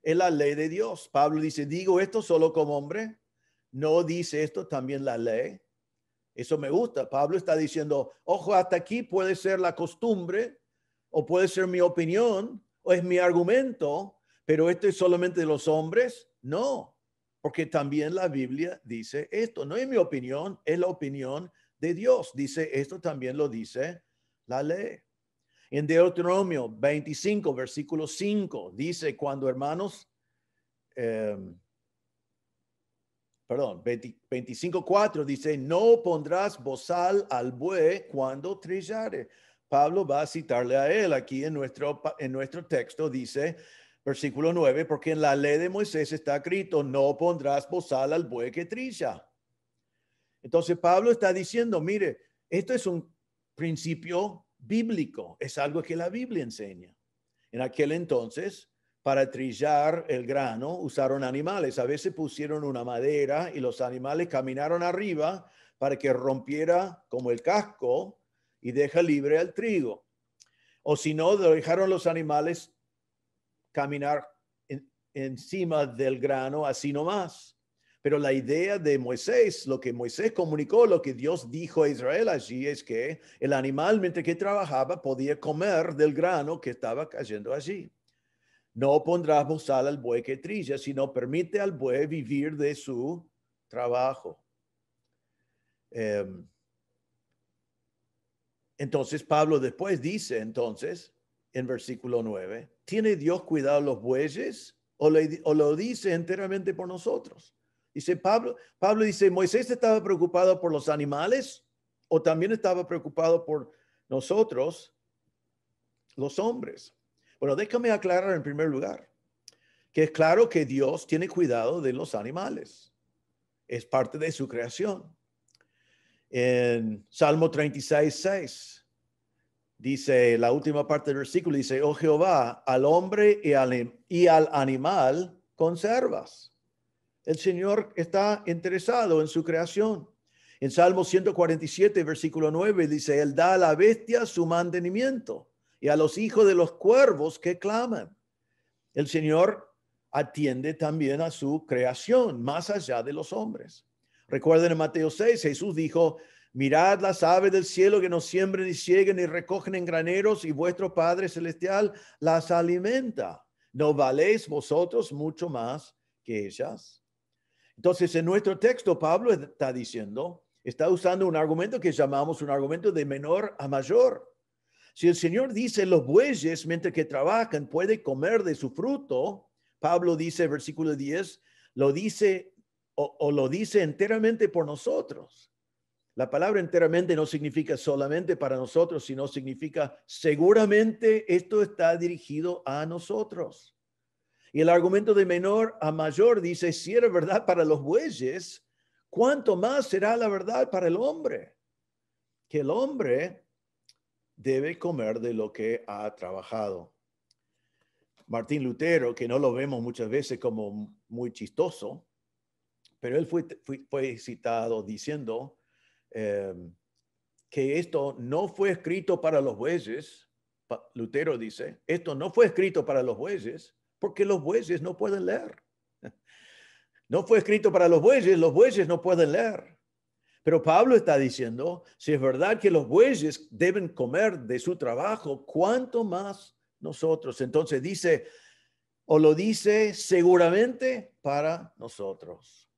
es la ley de Dios. Pablo dice, digo esto solo como hombre, no dice esto también la ley. Eso me gusta. Pablo está diciendo, ojo, hasta aquí puede ser la costumbre o puede ser mi opinión o es mi argumento, pero esto es solamente de los hombres. No, porque también la Biblia dice esto. No es mi opinión, es la opinión de Dios. Dice esto también lo dice la ley. En Deuteronomio 25, versículo 5, dice, cuando hermanos, em, perdón, 25, 4, dice, no pondrás bozal al buey cuando trillare. Pablo va a citarle a él aquí en nuestro, en nuestro texto, dice, versículo 9, porque en la ley de Moisés está escrito, no pondrás bozal al buey que trilla. Entonces Pablo está diciendo, mire, esto es un principio bíblico, es algo que la Biblia enseña. En aquel entonces, para trillar el grano usaron animales. A veces pusieron una madera y los animales caminaron arriba para que rompiera como el casco y deja libre al trigo. O si no, dejaron los animales caminar encima del grano así nomás. Pero la idea de Moisés, lo que Moisés comunicó, lo que Dios dijo a Israel allí es que el animal, mientras que trabajaba, podía comer del grano que estaba cayendo allí. No pondrás bozal al buey que trilla, sino permite al buey vivir de su trabajo. Em, entonces Pablo después dice, entonces, en versículo 9, ¿tiene Dios cuidado los bueyes o lo dice enteramente por nosotros? Dice Pablo, Pablo dice, Moisés estaba preocupado por los animales o también estaba preocupado por nosotros, los hombres. Bueno, déjame aclarar en primer lugar que es claro que Dios tiene cuidado de los animales. Es parte de su creación. En Salmo 36, 6, dice la última parte del versículo, dice, oh Jehová, al hombre y y al animal conservas el Señor está interesado en su creación. En Salmo 147, versículo 9, dice, Él da a la bestia su mantenimiento y a los hijos de los cuervos que claman. El Señor atiende también a su creación, más allá de los hombres. Recuerden en Mateo 6, Jesús dijo, mirad las aves del cielo que no siembran ni siegan ni recogen en graneros y vuestro Padre Celestial las alimenta. ¿No valéis vosotros mucho más que ellas? Entonces, en nuestro texto, Pablo está diciendo, está usando un argumento que llamamos un argumento de menor a mayor. Si el Señor dice, los bueyes, mientras que trabajan, puede comer de su fruto, Pablo dice, versículo 10, lo dice o lo dice enteramente por nosotros. La palabra enteramente no significa solamente para nosotros, sino significa seguramente esto está dirigido a nosotros. Y el argumento de menor a mayor dice, si era verdad para los bueyes, ¿cuánto más será la verdad para el hombre? Que el hombre debe comer de lo que ha trabajado. Martín Lutero, que no lo vemos muchas veces como muy chistoso, pero él fue, citado diciendo eh, que esto no fue escrito para los bueyes. Lutero dice, esto no fue escrito para los bueyes porque los bueyes no pueden leer. No fue escrito para los bueyes, los bueyes no pueden leer. Pero Pablo está diciendo, si es verdad que los bueyes deben comer de su trabajo, ¿cuánto más nosotros? Entonces dice, o lo dice seguramente para nosotros.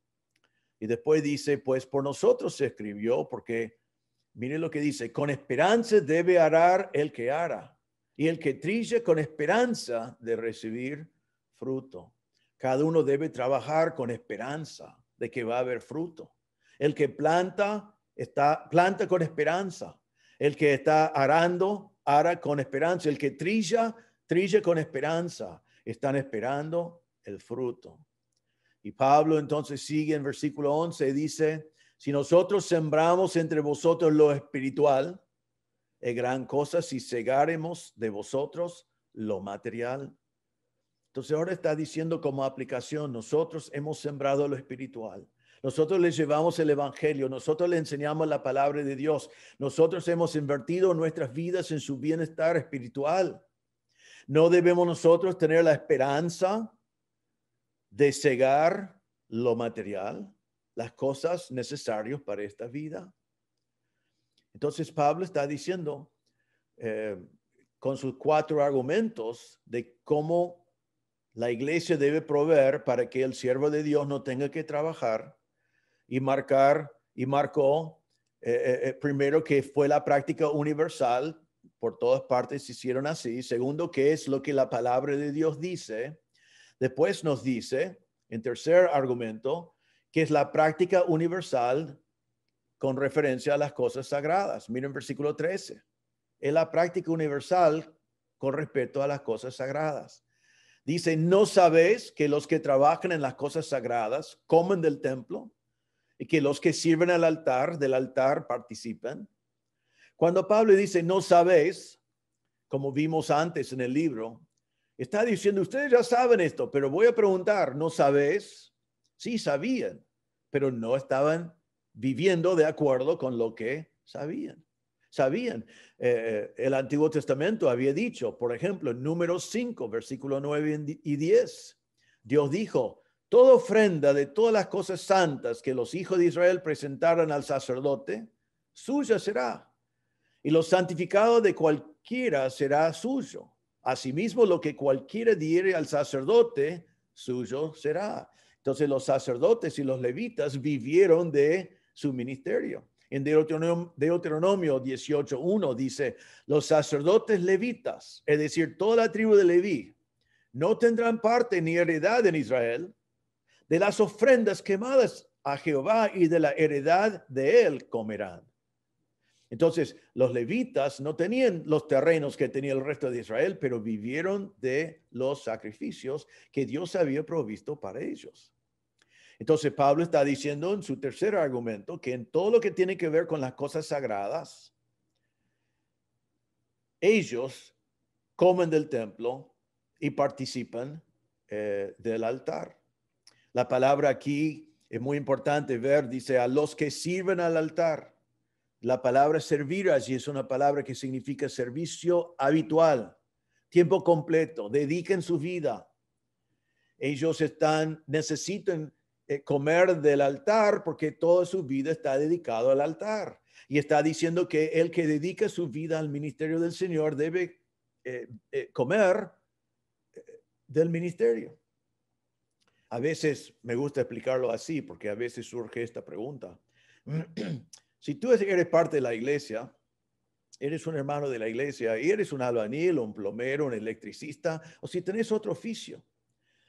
Y después dice, pues por nosotros se escribió, porque mire lo que dice, con esperanza debe arar el que ara, y el que trille con esperanza de recibir fruto. Cada uno debe trabajar con esperanza de que va a haber fruto. El que planta, está, planta con esperanza. El que está arando, ara con esperanza. El que trilla, trilla con esperanza. Están esperando el fruto. Y Pablo entonces sigue en versículo 11, dice, si nosotros sembramos entre vosotros lo espiritual, es gran cosa si cegaremos de vosotros lo material. Entonces ahora está diciendo como aplicación, nosotros hemos sembrado lo espiritual. Nosotros le llevamos el Evangelio, nosotros le enseñamos la palabra de Dios, nosotros hemos invertido nuestras vidas en su bienestar espiritual. No debemos nosotros tener la esperanza de cegar lo material, las cosas necesarias para esta vida. Entonces Pablo está diciendo eh, con sus cuatro argumentos de cómo la iglesia debe proveer para que el siervo de Dios no tenga que trabajar y marcar y marcó eh, eh, eh, primero que fue la práctica universal, por todas partes se hicieron así. Segundo, que es lo que la palabra de Dios dice. Después nos dice, en tercer argumento, que es la práctica universal con referencia a las cosas sagradas. Miren versículo 13. Es la práctica universal con respecto a las cosas sagradas. Dice, ¿no sabéis que los que trabajan en las cosas sagradas comen del templo y que los que sirven al altar del altar participan? Cuando Pablo dice, no sabéis, como vimos antes en el libro, está diciendo, ustedes ya saben esto, pero voy a preguntar, ¿no sabéis? Sí, sabían, pero no estaban viviendo de acuerdo con lo que sabían sabían. Eh, eh, el Antiguo Testamento había dicho, por ejemplo, en Número 5, versículo 9 y 10, Dios dijo, toda ofrenda de todas las cosas santas que los hijos de Israel presentaran al sacerdote, suya será. Y lo santificado de cualquiera será suyo. Asimismo, lo que cualquiera diere al sacerdote, suyo será. Entonces los sacerdotes y los levitas vivieron de su ministerio. En Deuteronomio 18.1 dice, los sacerdotes levitas, es decir, toda la tribu de Leví, no tendrán parte ni heredad en Israel de las ofrendas quemadas a Jehová y de la heredad de él comerán. Entonces, los levitas no tenían los terrenos que tenía el resto de Israel, pero vivieron de los sacrificios que Dios había provisto para ellos. Entonces Pablo está diciendo en su tercer argumento que en todo lo que tiene que ver con las cosas sagradas, ellos comen del templo y participan eh, del altar. La palabra aquí es muy importante ver, dice, a los que sirven al altar. La palabra servir allí es una palabra que significa servicio habitual, tiempo completo, dediquen su vida. Ellos están, necesitan eh, comer del altar porque toda su vida está dedicado al altar. Y está diciendo que el que dedica su vida al ministerio del Señor debe eh, eh, comer del ministerio. A veces me gusta explicarlo así porque a veces surge esta pregunta. si tú eres parte de la iglesia, eres un hermano de la iglesia y eres un albañil, un plomero, un electricista, o si tenés otro oficio,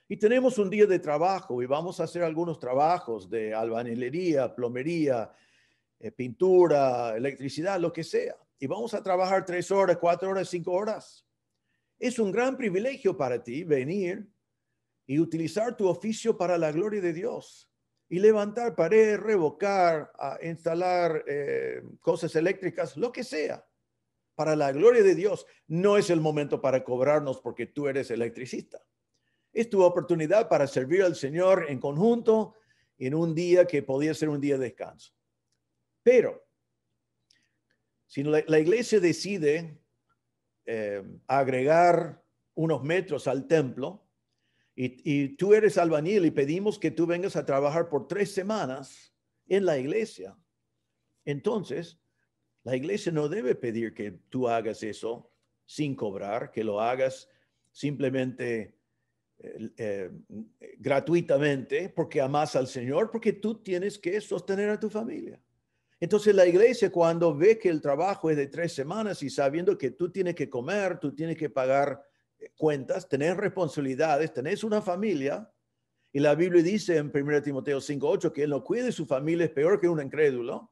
y tenemos un día de trabajo y vamos a hacer algunos trabajos de albañilería, plomería, eh, pintura, electricidad, lo que sea. Y vamos a trabajar tres horas, cuatro horas, cinco horas. Es un gran privilegio para ti venir y utilizar tu oficio para la gloria de Dios. Y levantar pared, revocar, instalar eh, cosas eléctricas, lo que sea para la gloria de Dios, no es el momento para cobrarnos porque tú eres electricista es tu oportunidad para servir al Señor en conjunto en un día que podía ser un día de descanso. Pero si la, iglesia decide eh, agregar unos metros al templo y, y tú eres albañil y pedimos que tú vengas a trabajar por tres semanas en la iglesia, entonces la iglesia no debe pedir que tú hagas eso sin cobrar, que lo hagas simplemente eh, gratuitamente porque amas al Señor, porque tú tienes que sostener a tu familia. Entonces la iglesia cuando ve que el trabajo es de tres semanas y sabiendo que tú tienes que comer, tú tienes que pagar eh, cuentas, tenés responsabilidades, tenés una familia, y la Biblia dice en 1 Timoteo 5.8 que él no cuide su familia es peor que un incrédulo,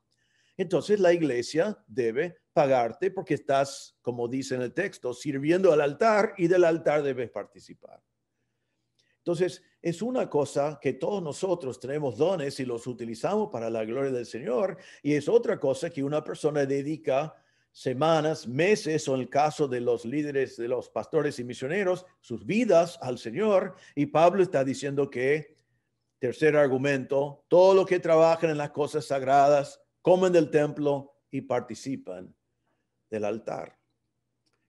entonces la iglesia debe pagarte porque estás, como dice en el texto, sirviendo al altar y del altar debes participar. Entonces, es una cosa que todos nosotros tenemos dones y los utilizamos para la gloria del Señor, y es otra cosa que una persona dedica semanas, meses, o en el caso de los líderes, de los pastores y misioneros, sus vidas al Señor. Y Pablo está diciendo que, tercer argumento, todos los que trabajan en las cosas sagradas comen del templo y participan del altar.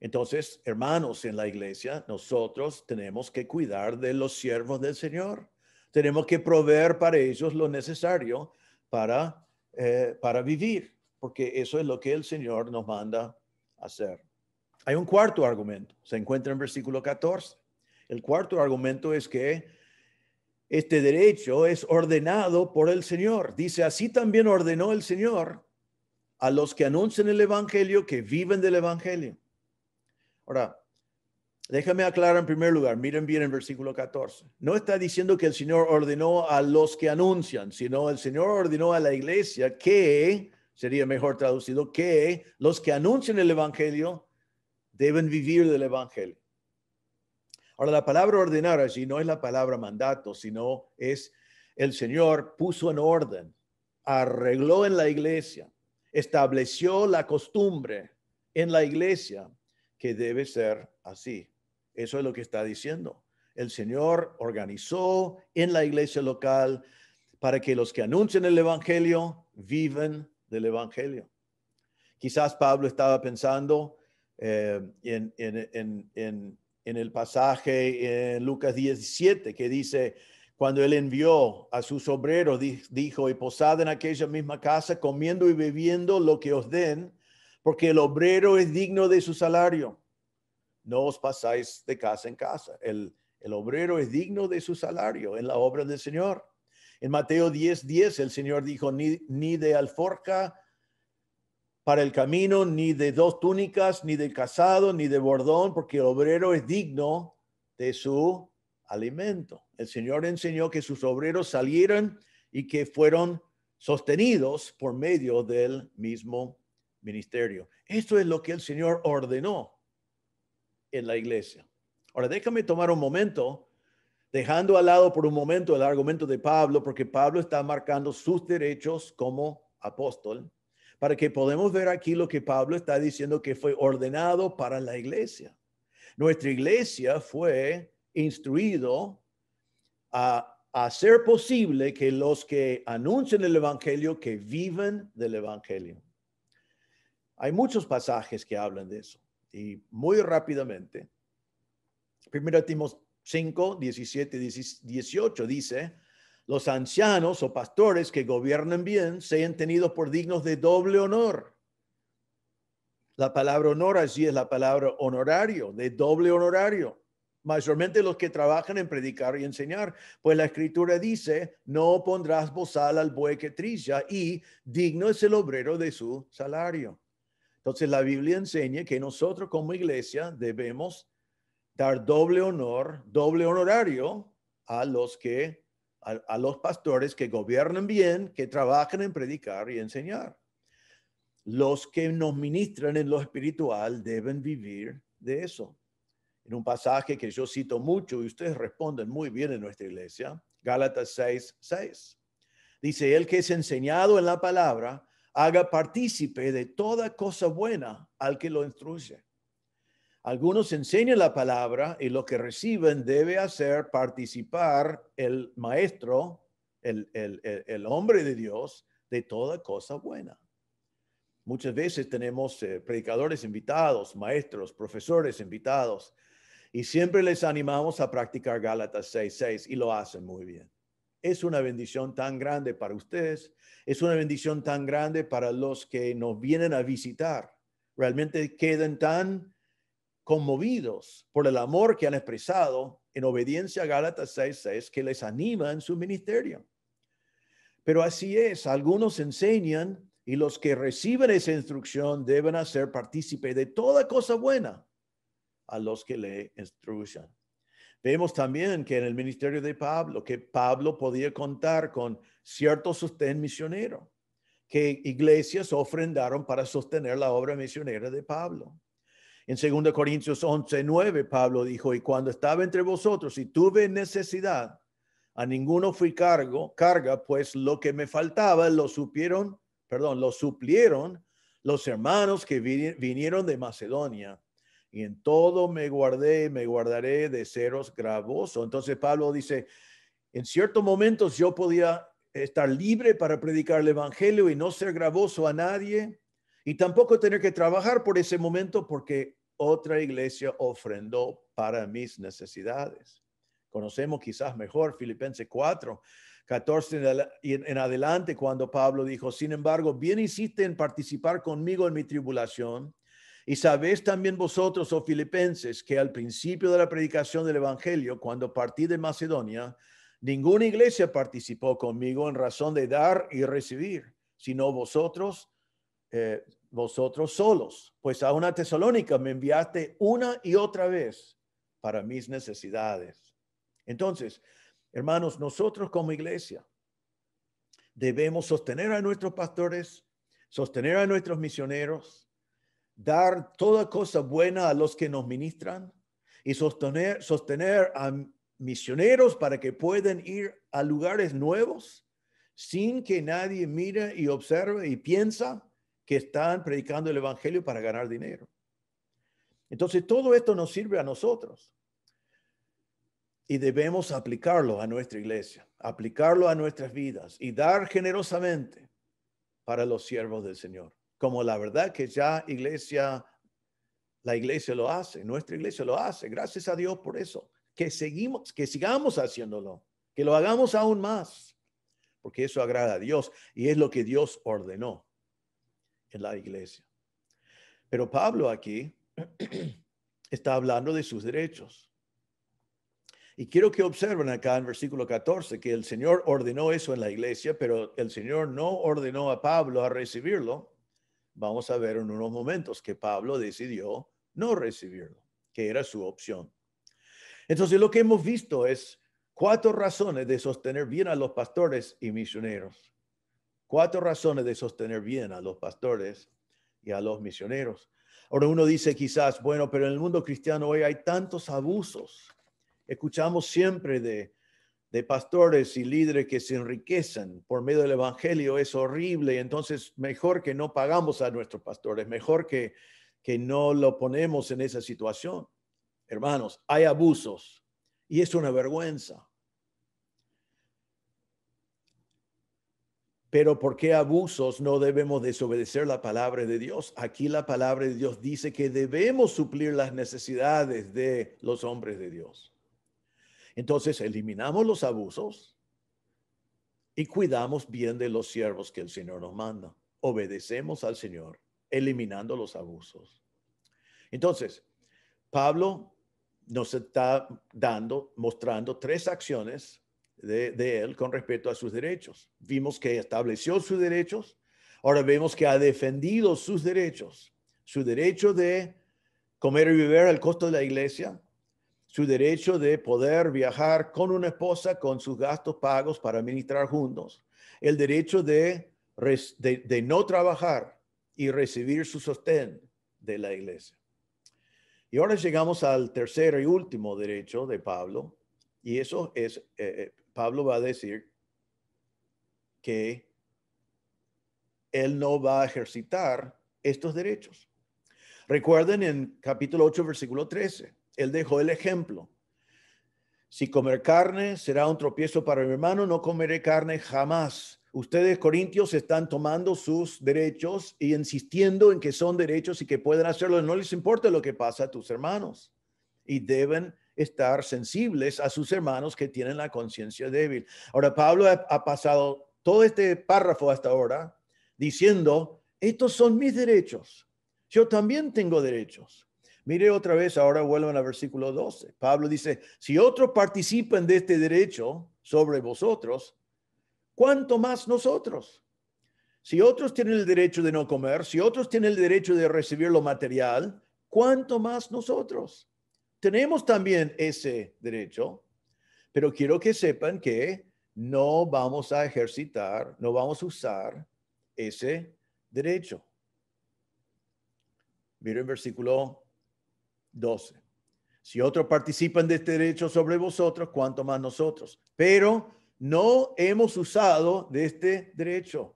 Entonces, hermanos en la iglesia, nosotros tenemos que cuidar de los siervos del Señor. Tenemos que proveer para ellos lo necesario para, eh, para vivir, porque eso es lo que el Señor nos manda hacer. Hay un cuarto argumento, se encuentra en versículo 14. El cuarto argumento es que este derecho es ordenado por el Señor. Dice, así también ordenó el Señor a los que anuncian el Evangelio, que viven del Evangelio. Ahora, déjame aclarar en primer lugar, miren bien en versículo 14. No está diciendo que el Señor ordenó a los que anuncian, sino el Señor ordenó a la iglesia que, sería mejor traducido, que los que anuncian el Evangelio deben vivir del Evangelio. Ahora, la palabra ordenar allí no es la palabra mandato, sino es el Señor puso en orden, arregló en la iglesia, estableció la costumbre en la iglesia que debe ser así. Eso es lo que está diciendo. El Señor organizó en la iglesia local para que los que anuncien el Evangelio viven del Evangelio. Quizás Pablo estaba pensando eh, en, el pasaje en Lucas 17 que dice, cuando él envió a sus obreros, dijo, y posad en aquella misma casa, comiendo y bebiendo lo que os den, porque el obrero es digno de su salario. No os pasáis de casa en casa. El, obrero es digno de su salario en la obra del Señor. En Mateo 10, 10, el Señor dijo, ni, ni de alforca para el camino, ni de dos túnicas, ni de casado, ni de bordón, porque el obrero es digno de su alimento. El Señor enseñó que sus obreros salieran y que fueron sostenidos por medio del mismo ministerio. Esto es lo que el Señor ordenó en la iglesia. Ahora, déjame tomar un momento, dejando al lado por un momento el argumento de Pablo, porque Pablo está marcando sus derechos como apóstol, para que podamos ver aquí lo que Pablo está diciendo que fue ordenado para la iglesia. Nuestra iglesia fue instruido a hacer posible que los que anuncien el Evangelio, que viven del Evangelio. Hay muchos pasajes que hablan de eso. Y muy rápidamente, Primero Timos 5, 17, 18 dice, los ancianos o pastores que gobiernan bien sean tenidos por dignos de doble honor. La palabra honor allí es la palabra honorario, de doble honorario. Mayormente los que trabajan en predicar y enseñar, pues la escritura dice, no pondrás bozal al buey que trilla y digno es el obrero de su salario. Entonces la Biblia enseña que nosotros como iglesia debemos dar doble honor, doble honorario a los que, a, los pastores que gobiernan bien, que trabajan en predicar y enseñar. Los que nos ministran en lo espiritual deben vivir de eso. En un pasaje que yo cito mucho y ustedes responden muy bien en nuestra iglesia, Gálatas 6.6, Dice, el que es enseñado en la palabra haga partícipe de toda cosa buena al que lo instruye. Algunos enseñan la palabra y lo que reciben debe hacer participar el maestro, el, hombre de Dios, de toda cosa buena. Muchas veces tenemos eh, predicadores invitados, maestros, profesores invitados, y siempre les animamos a practicar Gálatas 6.6 y lo hacen muy bien. Es una bendición tan grande para ustedes, es una bendición tan grande para los que nos vienen a visitar. Realmente quedan tan conmovidos por el amor que han expresado en obediencia a Gálatas 6:6 que les anima en su ministerio. Pero así es, algunos enseñan y los que reciben esa instrucción deben hacer partícipe de toda cosa buena a los que le instruyan. Vemos también que en el ministerio de Pablo, que Pablo podía contar con cierto sostén misionero, que iglesias ofrendaron para sostener la obra misionera de Pablo. En 2 Corintios 11, 9, Pablo dijo, y cuando estaba entre vosotros y tuve necesidad, a ninguno fui cargo, carga, pues lo que me faltaba lo supieron, perdón, lo suplieron los hermanos que vinieron de Macedonia y en todo me guardé me guardaré de seros gravoso. Entonces Pablo dice, en ciertos momentos yo podía estar libre para predicar el Evangelio y no ser gravoso a nadie y tampoco tener que trabajar por ese momento porque otra iglesia ofrendó para mis necesidades. Conocemos quizás mejor Filipenses 4, 14 en adelante cuando Pablo dijo, sin embargo, bien hiciste en participar conmigo en mi tribulación y sabéis también vosotros, oh filipenses, que al principio de la predicación del Evangelio, cuando partí de Macedonia, ninguna iglesia participó conmigo en razón de dar y recibir, sino vosotros, eh, vosotros solos. Pues a una tesalónica me enviaste una y otra vez para mis necesidades. Entonces, hermanos, nosotros como iglesia debemos sostener a nuestros pastores, sostener a nuestros misioneros, dar toda cosa buena a los que nos ministran y sostener, sostener a misioneros para que puedan ir a lugares nuevos sin que nadie mire y observe y piensa que están predicando el Evangelio para ganar dinero. Entonces todo esto nos sirve a nosotros y debemos aplicarlo a nuestra iglesia, aplicarlo a nuestras vidas y dar generosamente para los siervos del Señor como la verdad que ya iglesia, la iglesia lo hace, nuestra iglesia lo hace. Gracias a Dios por eso. Que seguimos, que sigamos haciéndolo, que lo hagamos aún más, porque eso agrada a Dios y es lo que Dios ordenó en la iglesia. Pero Pablo aquí está hablando de sus derechos. Y quiero que observen acá en versículo 14 que el Señor ordenó eso en la iglesia, pero el Señor no ordenó a Pablo a recibirlo vamos a ver en unos momentos que Pablo decidió no recibirlo, que era su opción. Entonces lo que hemos visto es cuatro razones de sostener bien a los pastores y misioneros. Cuatro razones de sostener bien a los pastores y a los misioneros. Ahora uno dice quizás, bueno, pero en el mundo cristiano hoy hay tantos abusos. Escuchamos siempre de de pastores y líderes que se enriquecen por medio del Evangelio es horrible, entonces mejor que no pagamos a nuestros pastores, mejor que, que no lo ponemos en esa situación. Hermanos, hay abusos y es una vergüenza. Pero ¿por qué abusos no debemos desobedecer la palabra de Dios? Aquí la palabra de Dios dice que debemos suplir las necesidades de los hombres de Dios. Entonces, eliminamos los abusos y cuidamos bien de los siervos que el Señor nos manda. Obedecemos al Señor, eliminando los abusos. Entonces, Pablo nos está dando, mostrando tres acciones de, él con respecto a sus derechos. Vimos que estableció sus derechos, ahora vemos que ha defendido sus derechos, su derecho de comer y beber al costo de la iglesia, su derecho de poder viajar con una esposa con sus gastos pagos para administrar juntos, el derecho de, de, no trabajar y recibir su sostén de la iglesia. Y ahora llegamos al tercer y último derecho de Pablo, y eso es, eh, eh, Pablo va a decir que él no va a ejercitar estos derechos. Recuerden en capítulo 8, versículo 13, él dejó el ejemplo. Si comer carne será un tropiezo para mi hermano, no comeré carne jamás. Ustedes, corintios, están tomando sus derechos y insistiendo en que son derechos y que pueden hacerlo. No les importa lo que pasa a tus hermanos. Y deben estar sensibles a sus hermanos que tienen la conciencia débil. Ahora, Pablo ha, ha pasado todo este párrafo hasta ahora diciendo, estos son mis derechos. Yo también tengo derechos. Mire otra vez, ahora vuelven al versículo 12. Pablo dice, si otros participan de este derecho sobre vosotros, ¿cuánto más nosotros? Si otros tienen el derecho de no comer, si otros tienen el derecho de recibir lo material, ¿cuánto más nosotros? Tenemos también ese derecho, pero quiero que sepan que no vamos a ejercitar, no vamos a usar ese derecho. Miren versículo 12. Si otros participan de este derecho sobre vosotros, ¿cuánto más nosotros. Pero no hemos usado de este derecho.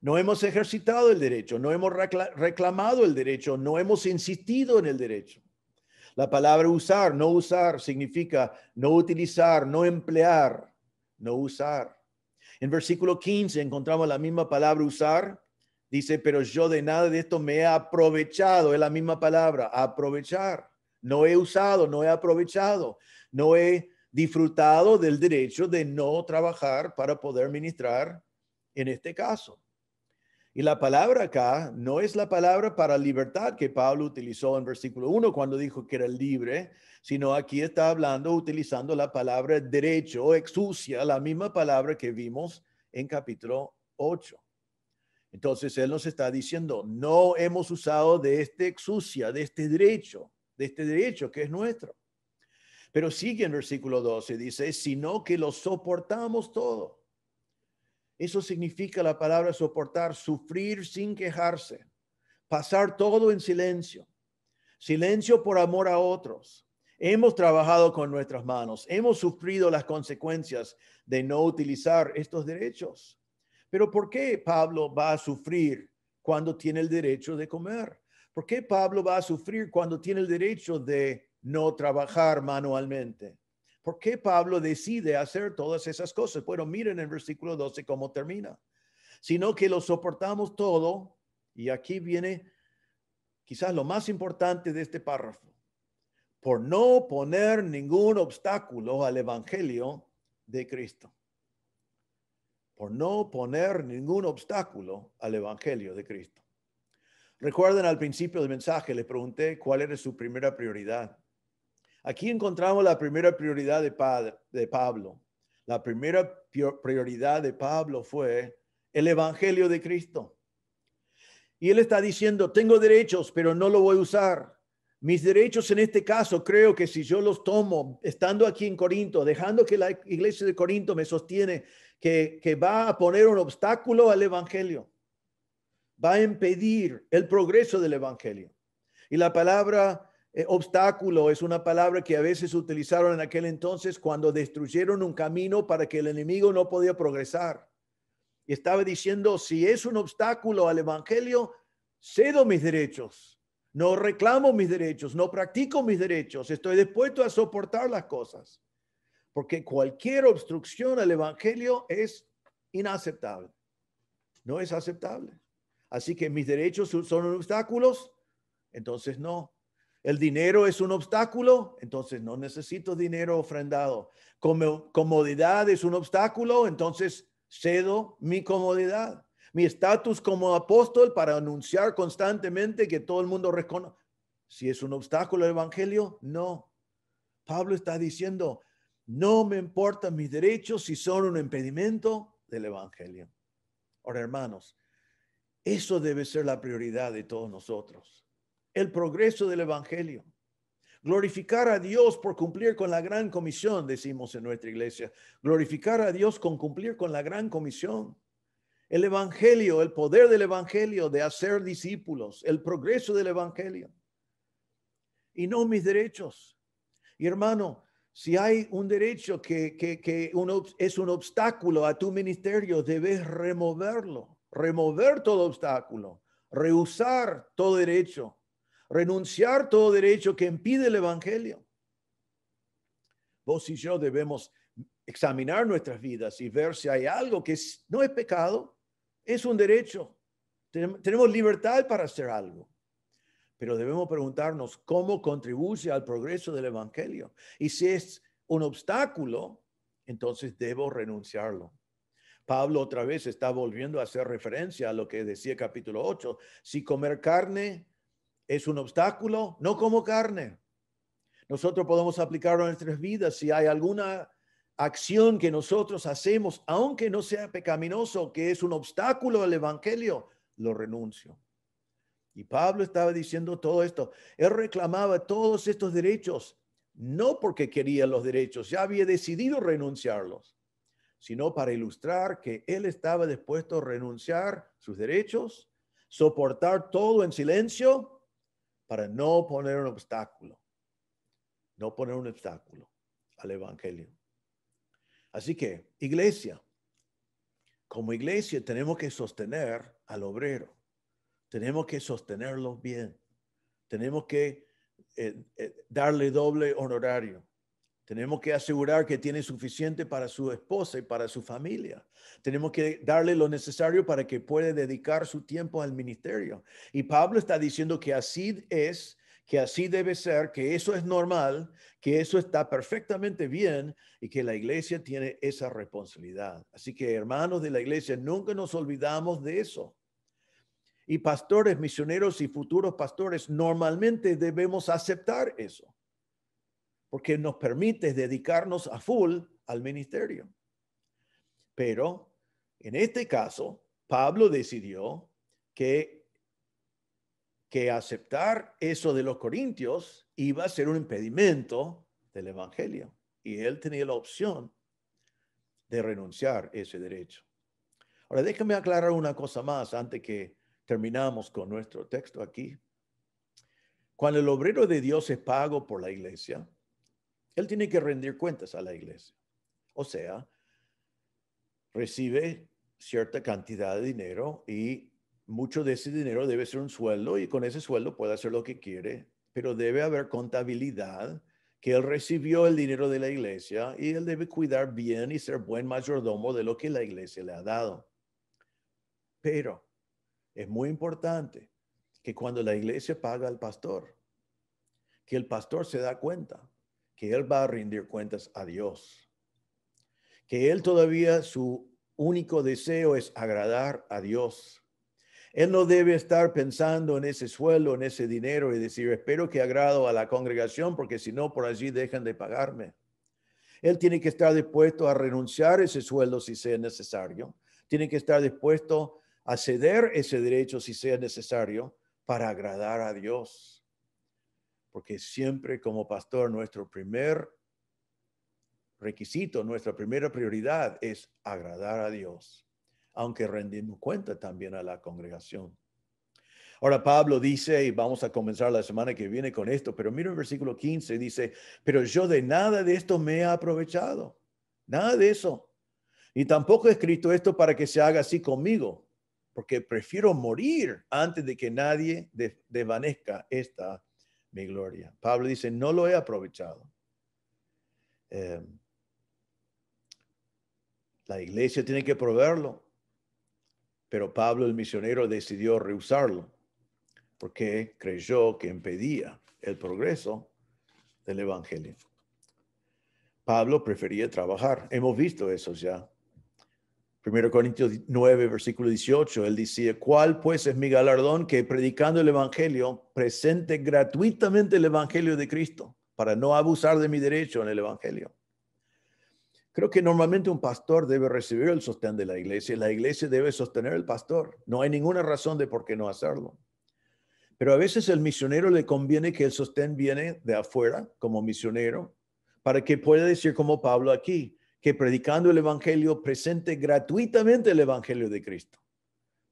No hemos ejercitado el derecho, no hemos reclamado el derecho, no hemos insistido en el derecho. La palabra usar, no usar, significa no utilizar, no emplear, no usar. En versículo 15 encontramos la misma palabra usar Dice, pero yo de nada de esto me he aprovechado, es la misma palabra, aprovechar. No he usado, no he aprovechado, no he disfrutado del derecho de no trabajar para poder ministrar en este caso. Y la palabra acá no es la palabra para libertad que Pablo utilizó en versículo 1 cuando dijo que era libre, sino aquí está hablando utilizando la palabra derecho, exucia, la misma palabra que vimos en capítulo 8. Entonces Él nos está diciendo, no hemos usado de este exucia, de este derecho, de este derecho que es nuestro. Pero sigue en versículo 12, dice, sino que lo soportamos todo. Eso significa la palabra soportar, sufrir sin quejarse, pasar todo en silencio, silencio por amor a otros. Hemos trabajado con nuestras manos, hemos sufrido las consecuencias de no utilizar estos derechos pero ¿por qué Pablo va a sufrir cuando tiene el derecho de comer? ¿Por qué Pablo va a sufrir cuando tiene el derecho de no trabajar manualmente? ¿Por qué Pablo decide hacer todas esas cosas? Bueno, miren el versículo 12 cómo termina. Sino que lo soportamos todo, y aquí viene quizás lo más importante de este párrafo, por no poner ningún obstáculo al Evangelio de Cristo por no poner ningún obstáculo al Evangelio de Cristo. Recuerden al principio del mensaje, le pregunté cuál era su primera prioridad. Aquí encontramos la primera prioridad de, de Pablo. La primera prioridad de Pablo fue el Evangelio de Cristo. Y él está diciendo, tengo derechos, pero no lo voy a usar. Mis derechos en este caso, creo que si yo los tomo, estando aquí en Corinto, dejando que la iglesia de Corinto me sostiene, que, va a poner un obstáculo al Evangelio, va a impedir el progreso del Evangelio. Y la palabra eh, obstáculo es una palabra que a veces utilizaron en aquel entonces cuando destruyeron un camino para que el enemigo no podía progresar. Y estaba diciendo, si es un obstáculo al Evangelio, cedo mis derechos, no reclamo mis derechos, no practico mis derechos, estoy dispuesto a soportar las cosas porque cualquier obstrucción al Evangelio es inaceptable. No es aceptable. Así que mis derechos son obstáculos, entonces no. El dinero es un obstáculo, entonces no necesito dinero ofrendado. Como, comodidad es un obstáculo, entonces cedo mi comodidad. Mi estatus como apóstol para anunciar constantemente que todo el mundo reconoce. Si es un obstáculo el Evangelio, no. Pablo está diciendo, no me importan mis derechos si son un impedimento del Evangelio. Ahora, hermanos, eso debe ser la prioridad de todos nosotros. El progreso del Evangelio. Glorificar a Dios por cumplir con la gran comisión, decimos en nuestra iglesia. Glorificar a Dios con cumplir con la gran comisión. El Evangelio, el poder del Evangelio de hacer discípulos, el progreso del Evangelio. Y no mis derechos. Y hermano, si hay un derecho que, es un obstáculo a tu ministerio, debes removerlo, remover todo obstáculo, rehusar todo derecho, renunciar todo derecho que impide el Evangelio. Vos y yo debemos examinar nuestras vidas y ver si hay algo que no es pecado, es un derecho. Tenemos libertad para hacer algo. Pero debemos preguntarnos cómo contribuye al progreso del Evangelio. Y si es un obstáculo, entonces debo renunciarlo. Pablo otra vez está volviendo a hacer referencia a lo que decía capítulo 8. Si comer carne es un obstáculo, no como carne. Nosotros podemos aplicarlo a nuestras vidas. Si hay alguna acción que nosotros hacemos, aunque no sea pecaminoso, que es un obstáculo al Evangelio, lo renuncio. Y Pablo estaba diciendo todo esto. Él reclamaba todos estos derechos, no porque quería los derechos, ya había decidido renunciarlos, sino para ilustrar que él estaba dispuesto a renunciar sus derechos, soportar todo en silencio, para no poner un obstáculo, no poner un obstáculo al Evangelio. Así que, iglesia, como iglesia tenemos que sostener al obrero. Tenemos que sostenerlos bien. Tenemos que eh, eh, darle doble honorario. Tenemos que asegurar que tiene suficiente para su esposa y para su familia. Tenemos que darle lo necesario para que pueda dedicar su tiempo al ministerio. Y Pablo está diciendo que así es, que así debe ser, que eso es normal, que eso está perfectamente bien y que la iglesia tiene esa responsabilidad. Así que hermanos de la iglesia, nunca nos olvidamos de eso y pastores, misioneros y futuros pastores, normalmente debemos aceptar eso, porque nos permite dedicarnos a full al ministerio. Pero en este caso, Pablo decidió que, que aceptar eso de los corintios iba a ser un impedimento del Evangelio, y él tenía la opción de renunciar ese derecho. Ahora, déjame aclarar una cosa más antes que terminamos con nuestro texto aquí. Cuando el obrero de Dios es pago por la iglesia, él tiene que rendir cuentas a la iglesia. O sea, recibe cierta cantidad de dinero y mucho de ese dinero debe ser un sueldo y con ese sueldo puede hacer lo que quiere, pero debe haber contabilidad que él recibió el dinero de la iglesia y él debe cuidar bien y ser buen mayordomo de lo que la iglesia le ha dado. Pero es muy importante que cuando la iglesia paga al pastor, que el pastor se da cuenta que él va a rendir cuentas a Dios, que él todavía su único deseo es agradar a Dios. Él no debe estar pensando en ese sueldo, en ese dinero y decir, espero que agrado a la congregación porque si no, por allí dejan de pagarme. Él tiene que estar dispuesto a renunciar ese sueldo si sea necesario. Tiene que estar dispuesto a ese derecho si sea necesario para agradar a Dios. Porque siempre como pastor nuestro primer requisito, nuestra primera prioridad es agradar a Dios, aunque rendimos cuenta también a la congregación. Ahora Pablo dice, y vamos a comenzar la semana que viene con esto, pero mira el versículo 15, dice, pero yo de nada de esto me he aprovechado, nada de eso. Y tampoco he escrito esto para que se haga así conmigo, porque prefiero morir antes de que nadie desvanezca esta mi gloria. Pablo dice, no lo he aprovechado. Em, la iglesia tiene que proveerlo, pero Pablo el misionero decidió rehusarlo porque creyó que impedía el progreso del Evangelio. Pablo prefería trabajar. Hemos visto eso ya 1 Corintios 9, versículo 18, él dice, ¿cuál pues es mi galardón que predicando el Evangelio presente gratuitamente el Evangelio de Cristo para no abusar de mi derecho en el Evangelio? Creo que normalmente un pastor debe recibir el sostén de la iglesia, y la iglesia debe sostener al pastor, no hay ninguna razón de por qué no hacerlo. Pero a veces el misionero le conviene que el sostén viene de afuera como misionero para que pueda decir como Pablo aquí, que predicando el Evangelio presente gratuitamente el Evangelio de Cristo,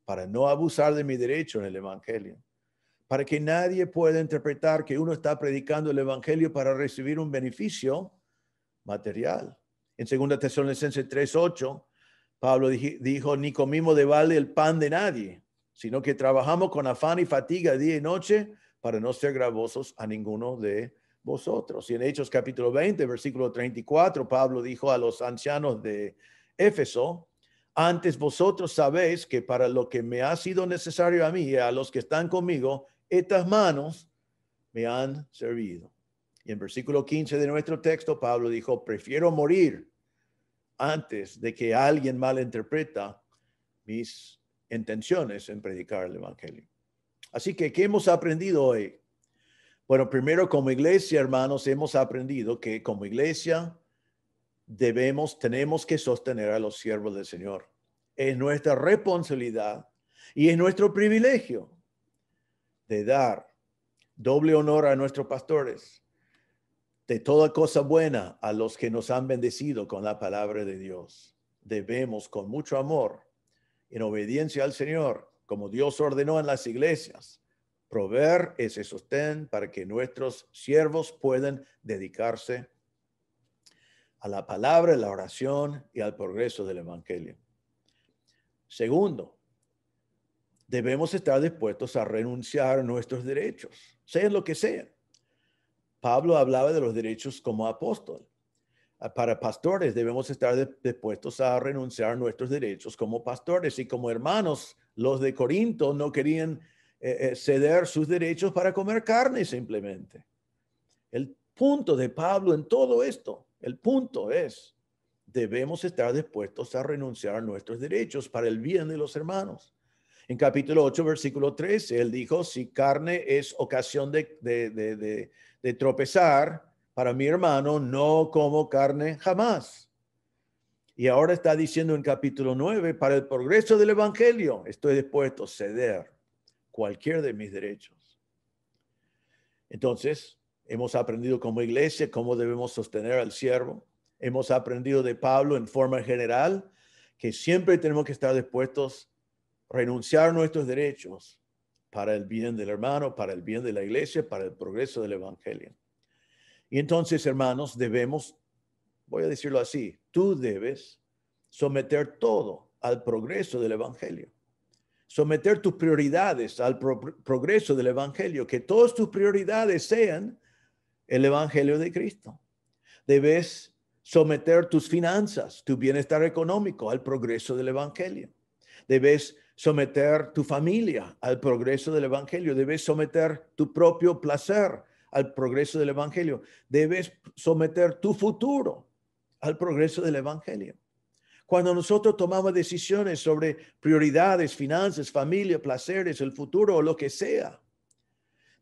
para no abusar de mi derecho en el Evangelio, para que nadie pueda interpretar que uno está predicando el Evangelio para recibir un beneficio material. En 2 Tesalonicenses 3:8, Pablo dijo, ni comimos de vale el pan de nadie, sino que trabajamos con afán y fatiga día y noche para no ser gravosos a ninguno de vosotros. Y en Hechos capítulo 20, versículo 34, Pablo dijo a los ancianos de Éfeso, antes vosotros sabéis que para lo que me ha sido necesario a mí y a los que están conmigo, estas manos me han servido. Y en versículo 15 de nuestro texto, Pablo dijo, prefiero morir antes de que alguien malinterpreta mis intenciones en predicar el Evangelio. Así que, ¿qué hemos aprendido hoy? Bueno, primero como iglesia, hermanos, hemos aprendido que como iglesia debemos, tenemos que sostener a los siervos del Señor. Es nuestra responsabilidad y es nuestro privilegio de dar doble honor a nuestros pastores, de toda cosa buena a los que nos han bendecido con la palabra de Dios. Debemos con mucho amor, en obediencia al Señor, como Dios ordenó en las iglesias, proveer ese sostén para que nuestros siervos puedan dedicarse a la palabra, la oración y al progreso del Evangelio. Segundo, debemos estar dispuestos a renunciar a nuestros derechos, sean lo que sean. Pablo hablaba de los derechos como apóstol. Ah, para pastores debemos estar dispuestos a renunciar a nuestros derechos como pastores y como hermanos. Los de Corinto no querían eh, eh, ceder sus derechos para comer carne simplemente. El punto de Pablo en todo esto, el punto es, debemos estar dispuestos a renunciar a nuestros derechos para el bien de los hermanos. En capítulo 8, versículo 13, él dijo, si carne es ocasión de, de, de, de tropezar para mi hermano, no como carne jamás. Y ahora está diciendo en capítulo 9, para el progreso del Evangelio, estoy dispuesto a ceder cualquier de mis derechos. Entonces, hemos aprendido como iglesia cómo debemos sostener al siervo. Hemos aprendido de Pablo en forma general que siempre tenemos que estar dispuestos a renunciar nuestros derechos para el bien del hermano, para el bien de la iglesia, para el progreso del evangelio. Y entonces, hermanos, debemos, voy a decirlo así, tú debes someter todo al progreso del evangelio someter tus prioridades al progreso del Evangelio, que todas tus prioridades sean el Evangelio de Cristo. Debes someter tus finanzas, tu bienestar económico al progreso del Evangelio. Debes someter tu familia al progreso del Evangelio. Debes someter tu propio placer al progreso del Evangelio. Debes someter tu futuro al progreso del Evangelio. Cuando nosotros tomamos decisiones sobre prioridades, finanzas, familia, placeres, el futuro o lo que sea,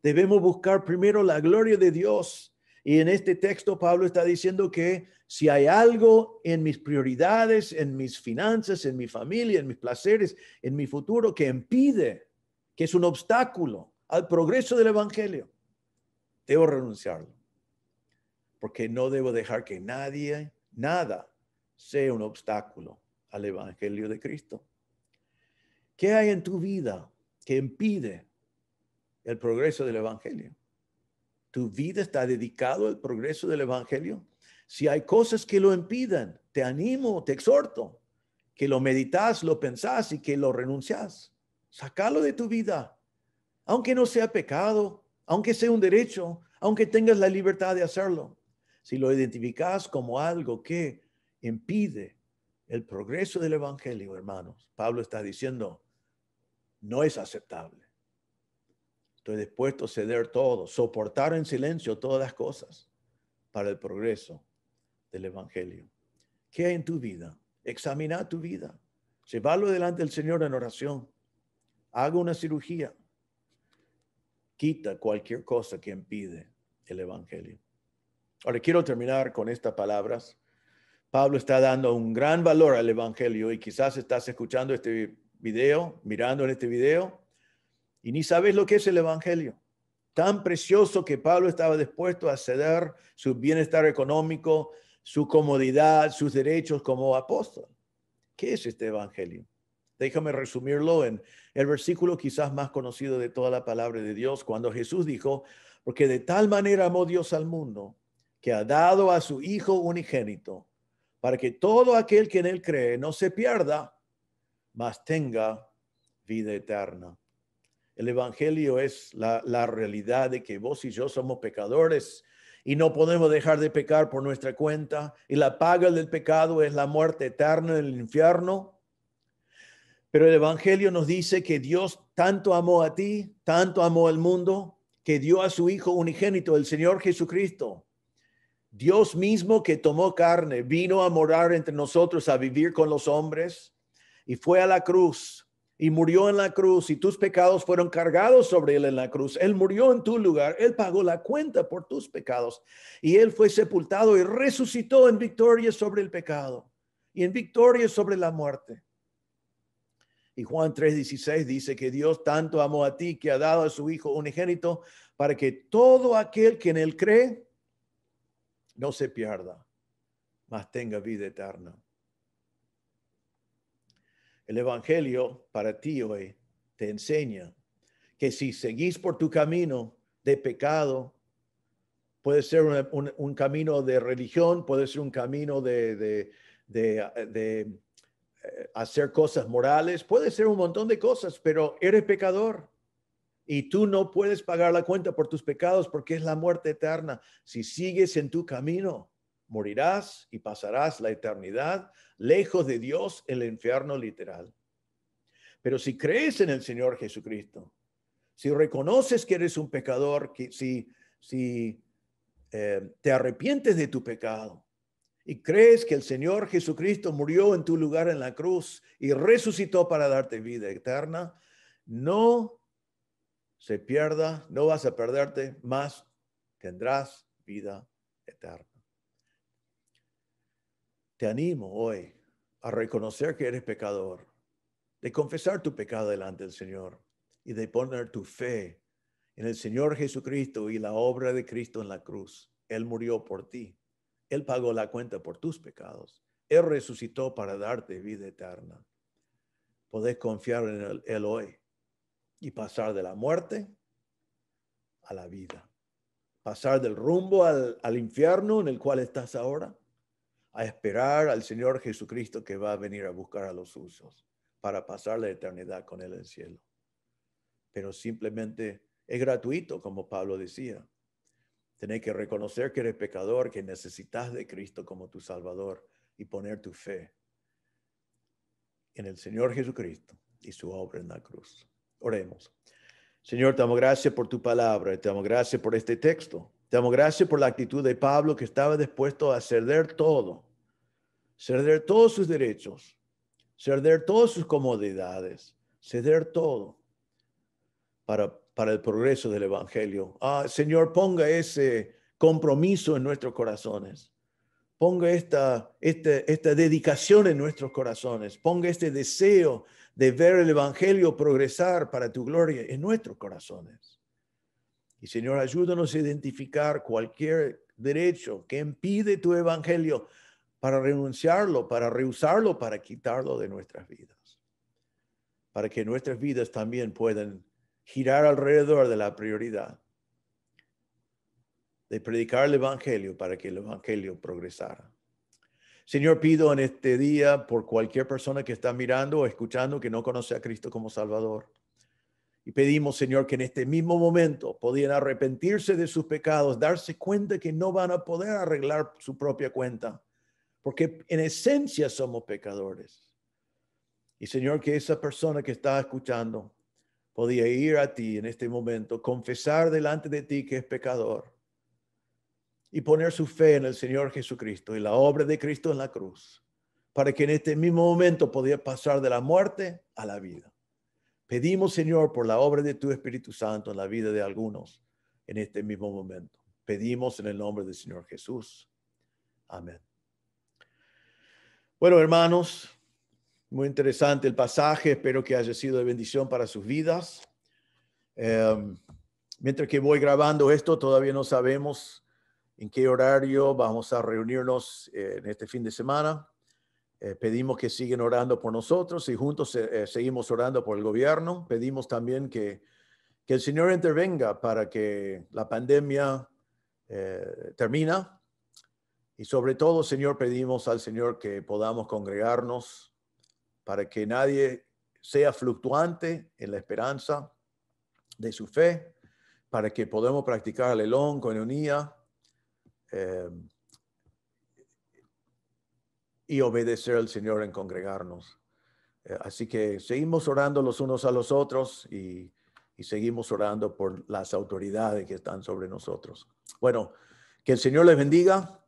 debemos buscar primero la gloria de Dios. Y en este texto Pablo está diciendo que si hay algo en mis prioridades, en mis finanzas, en mi familia, en mis placeres, en mi futuro que impide, que es un obstáculo al progreso del Evangelio, debo renunciarlo. Porque no debo dejar que nadie, nada, sea un obstáculo al Evangelio de Cristo. ¿Qué hay en tu vida que impide el progreso del Evangelio? ¿Tu vida está dedicado al progreso del Evangelio? Si hay cosas que lo impidan, te animo, te exhorto, que lo meditas, lo pensás y que lo renuncias. Sácalo de tu vida, aunque no sea pecado, aunque sea un derecho, aunque tengas la libertad de hacerlo. Si lo identificas como algo que impide el progreso del Evangelio, hermanos, Pablo está diciendo, no es aceptable. Estoy dispuesto a ceder todo, soportar en silencio todas las cosas para el progreso del Evangelio. ¿Qué hay en tu vida? Examina tu vida. Llévalo delante del Señor en oración. Haga una cirugía. Quita cualquier cosa que impide el Evangelio. Ahora quiero terminar con estas palabras Pablo está dando un gran valor al Evangelio y quizás estás escuchando este video, mirando en este video, y ni sabes lo que es el Evangelio. Tan precioso que Pablo estaba dispuesto a ceder su bienestar económico, su comodidad, sus derechos como apóstol. ¿Qué es este Evangelio? Déjame resumirlo en el versículo quizás más conocido de toda la palabra de Dios, cuando Jesús dijo, porque de tal manera amó Dios al mundo, que ha dado a su Hijo unigénito para que todo aquel que en él cree no se pierda, mas tenga vida eterna. El Evangelio es la, realidad de que vos y yo somos pecadores y no podemos dejar de pecar por nuestra cuenta y la paga del pecado es la muerte eterna en el infierno. Pero el Evangelio nos dice que Dios tanto amó a ti, tanto amó al mundo, que dio a su Hijo unigénito, el Señor Jesucristo, Dios mismo que tomó carne, vino a morar entre nosotros, a vivir con los hombres, y fue a la cruz, y murió en la cruz, y tus pecados fueron cargados sobre él en la cruz. Él murió en tu lugar, él pagó la cuenta por tus pecados, y él fue sepultado y resucitó en victoria sobre el pecado, y en victoria sobre la muerte. Y Juan 3:16 dice que Dios tanto amó a ti que ha dado a su Hijo unigénito para que todo aquel que en él cree, no se pierda, mas tenga vida eterna. El Evangelio para ti hoy te enseña que si seguís por tu camino de pecado, puede ser un, camino de religión, puede ser un camino de eh, hacer cosas morales, puede ser un montón de cosas, pero eres pecador y tú no puedes pagar la cuenta por tus pecados porque es la muerte eterna. Si sigues en tu camino, morirás y pasarás la eternidad lejos de Dios, el infierno literal. Pero si crees en el Señor Jesucristo, si reconoces que eres un pecador, si, si eh, te arrepientes de tu pecado y crees que el Señor Jesucristo murió en tu lugar en la cruz y resucitó para darte vida eterna, no se pierda, no vas a perderte, más tendrás vida eterna. Te animo hoy a reconocer que eres pecador, de confesar tu pecado delante del Señor y de poner tu fe en el Señor Jesucristo y la obra de Cristo en la cruz. Él murió por ti. Él pagó la cuenta por tus pecados. Él resucitó para darte vida eterna. Podés confiar en él hoy y pasar de la muerte a la vida. Pasar del rumbo al, infierno en el cual estás ahora a esperar al Señor Jesucristo que va a venir a buscar a los usos para pasar la eternidad con Él en el cielo. Pero simplemente es gratuito, como Pablo decía. Tenés que reconocer que eres pecador, que necesitas de Cristo como tu Salvador y poner tu fe en el Señor Jesucristo y su obra en la cruz. Oremos. Señor, te damos gracias por tu palabra, te damos gracias por este texto, te damos gracias por la actitud de Pablo que estaba dispuesto a ceder todo, ceder todos sus derechos, ceder todas sus comodidades, ceder todo para, el progreso del Evangelio. Ah, Señor, ponga ese compromiso en nuestros corazones ponga esta, esta, esta dedicación en nuestros corazones, ponga este deseo de ver el Evangelio progresar para tu gloria en nuestros corazones. Y Señor, ayúdanos a identificar cualquier derecho que impide tu Evangelio para renunciarlo, para rehusarlo, para quitarlo de nuestras vidas. Para que nuestras vidas también puedan girar alrededor de la prioridad de predicar el Evangelio para que el Evangelio progresara. Señor, pido en este día por cualquier persona que está mirando o escuchando que no conoce a Cristo como Salvador. Y pedimos, Señor, que en este mismo momento podían arrepentirse de sus pecados, darse cuenta que no van a poder arreglar su propia cuenta, porque en esencia somos pecadores. Y Señor, que esa persona que está escuchando podía ir a ti en este momento, confesar delante de ti que es pecador y poner su fe en el Señor Jesucristo y la obra de Cristo en la cruz, para que en este mismo momento podía pasar de la muerte a la vida. Pedimos, Señor, por la obra de tu Espíritu Santo en la vida de algunos en este mismo momento. Pedimos en el nombre del Señor Jesús. Amén. Bueno, hermanos, muy interesante el pasaje. Espero que haya sido de bendición para sus vidas. Em, mientras que voy grabando esto, todavía no sabemos en qué horario vamos a reunirnos eh, en este fin de semana. Eh, pedimos que sigan orando por nosotros y juntos eh, seguimos orando por el gobierno. Pedimos también que, que el Señor intervenga para que la pandemia termine. Y sobre todo, Señor, pedimos al Señor que podamos congregarnos para que nadie sea fluctuante en la esperanza de su fe, para que podamos practicar el elón, unidad eh, y obedecer al Señor en congregarnos. Eh, así que seguimos orando los unos a los otros y, seguimos orando por las autoridades que están sobre nosotros. Bueno, que el Señor les bendiga.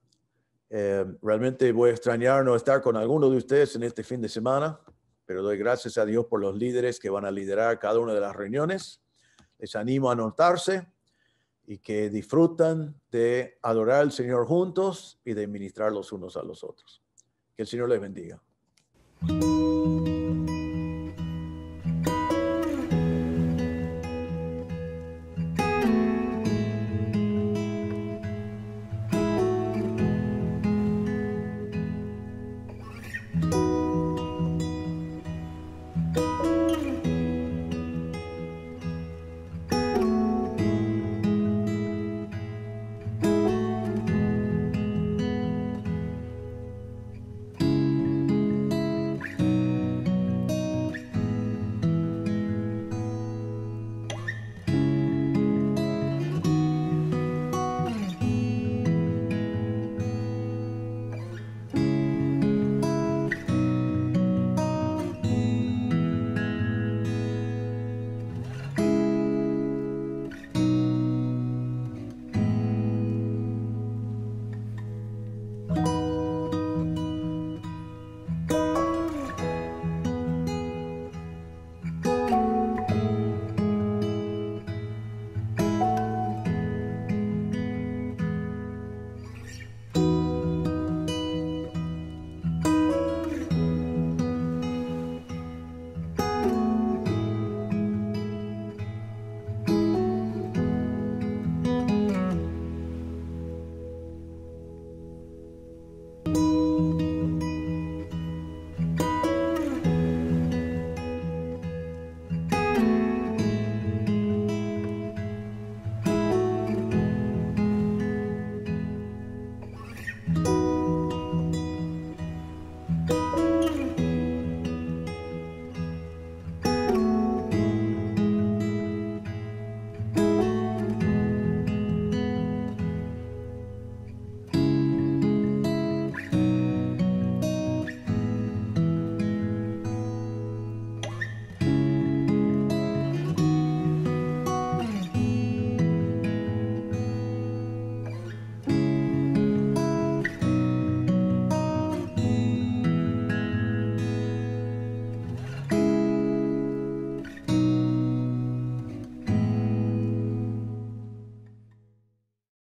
Eh, realmente voy a extrañar no estar con alguno de ustedes en este fin de semana, pero doy gracias a Dios por los líderes que van a liderar cada una de las reuniones. Les animo a anotarse y que disfrutan de adorar al Señor juntos y de ministrar los unos a los otros. Que el Señor les bendiga.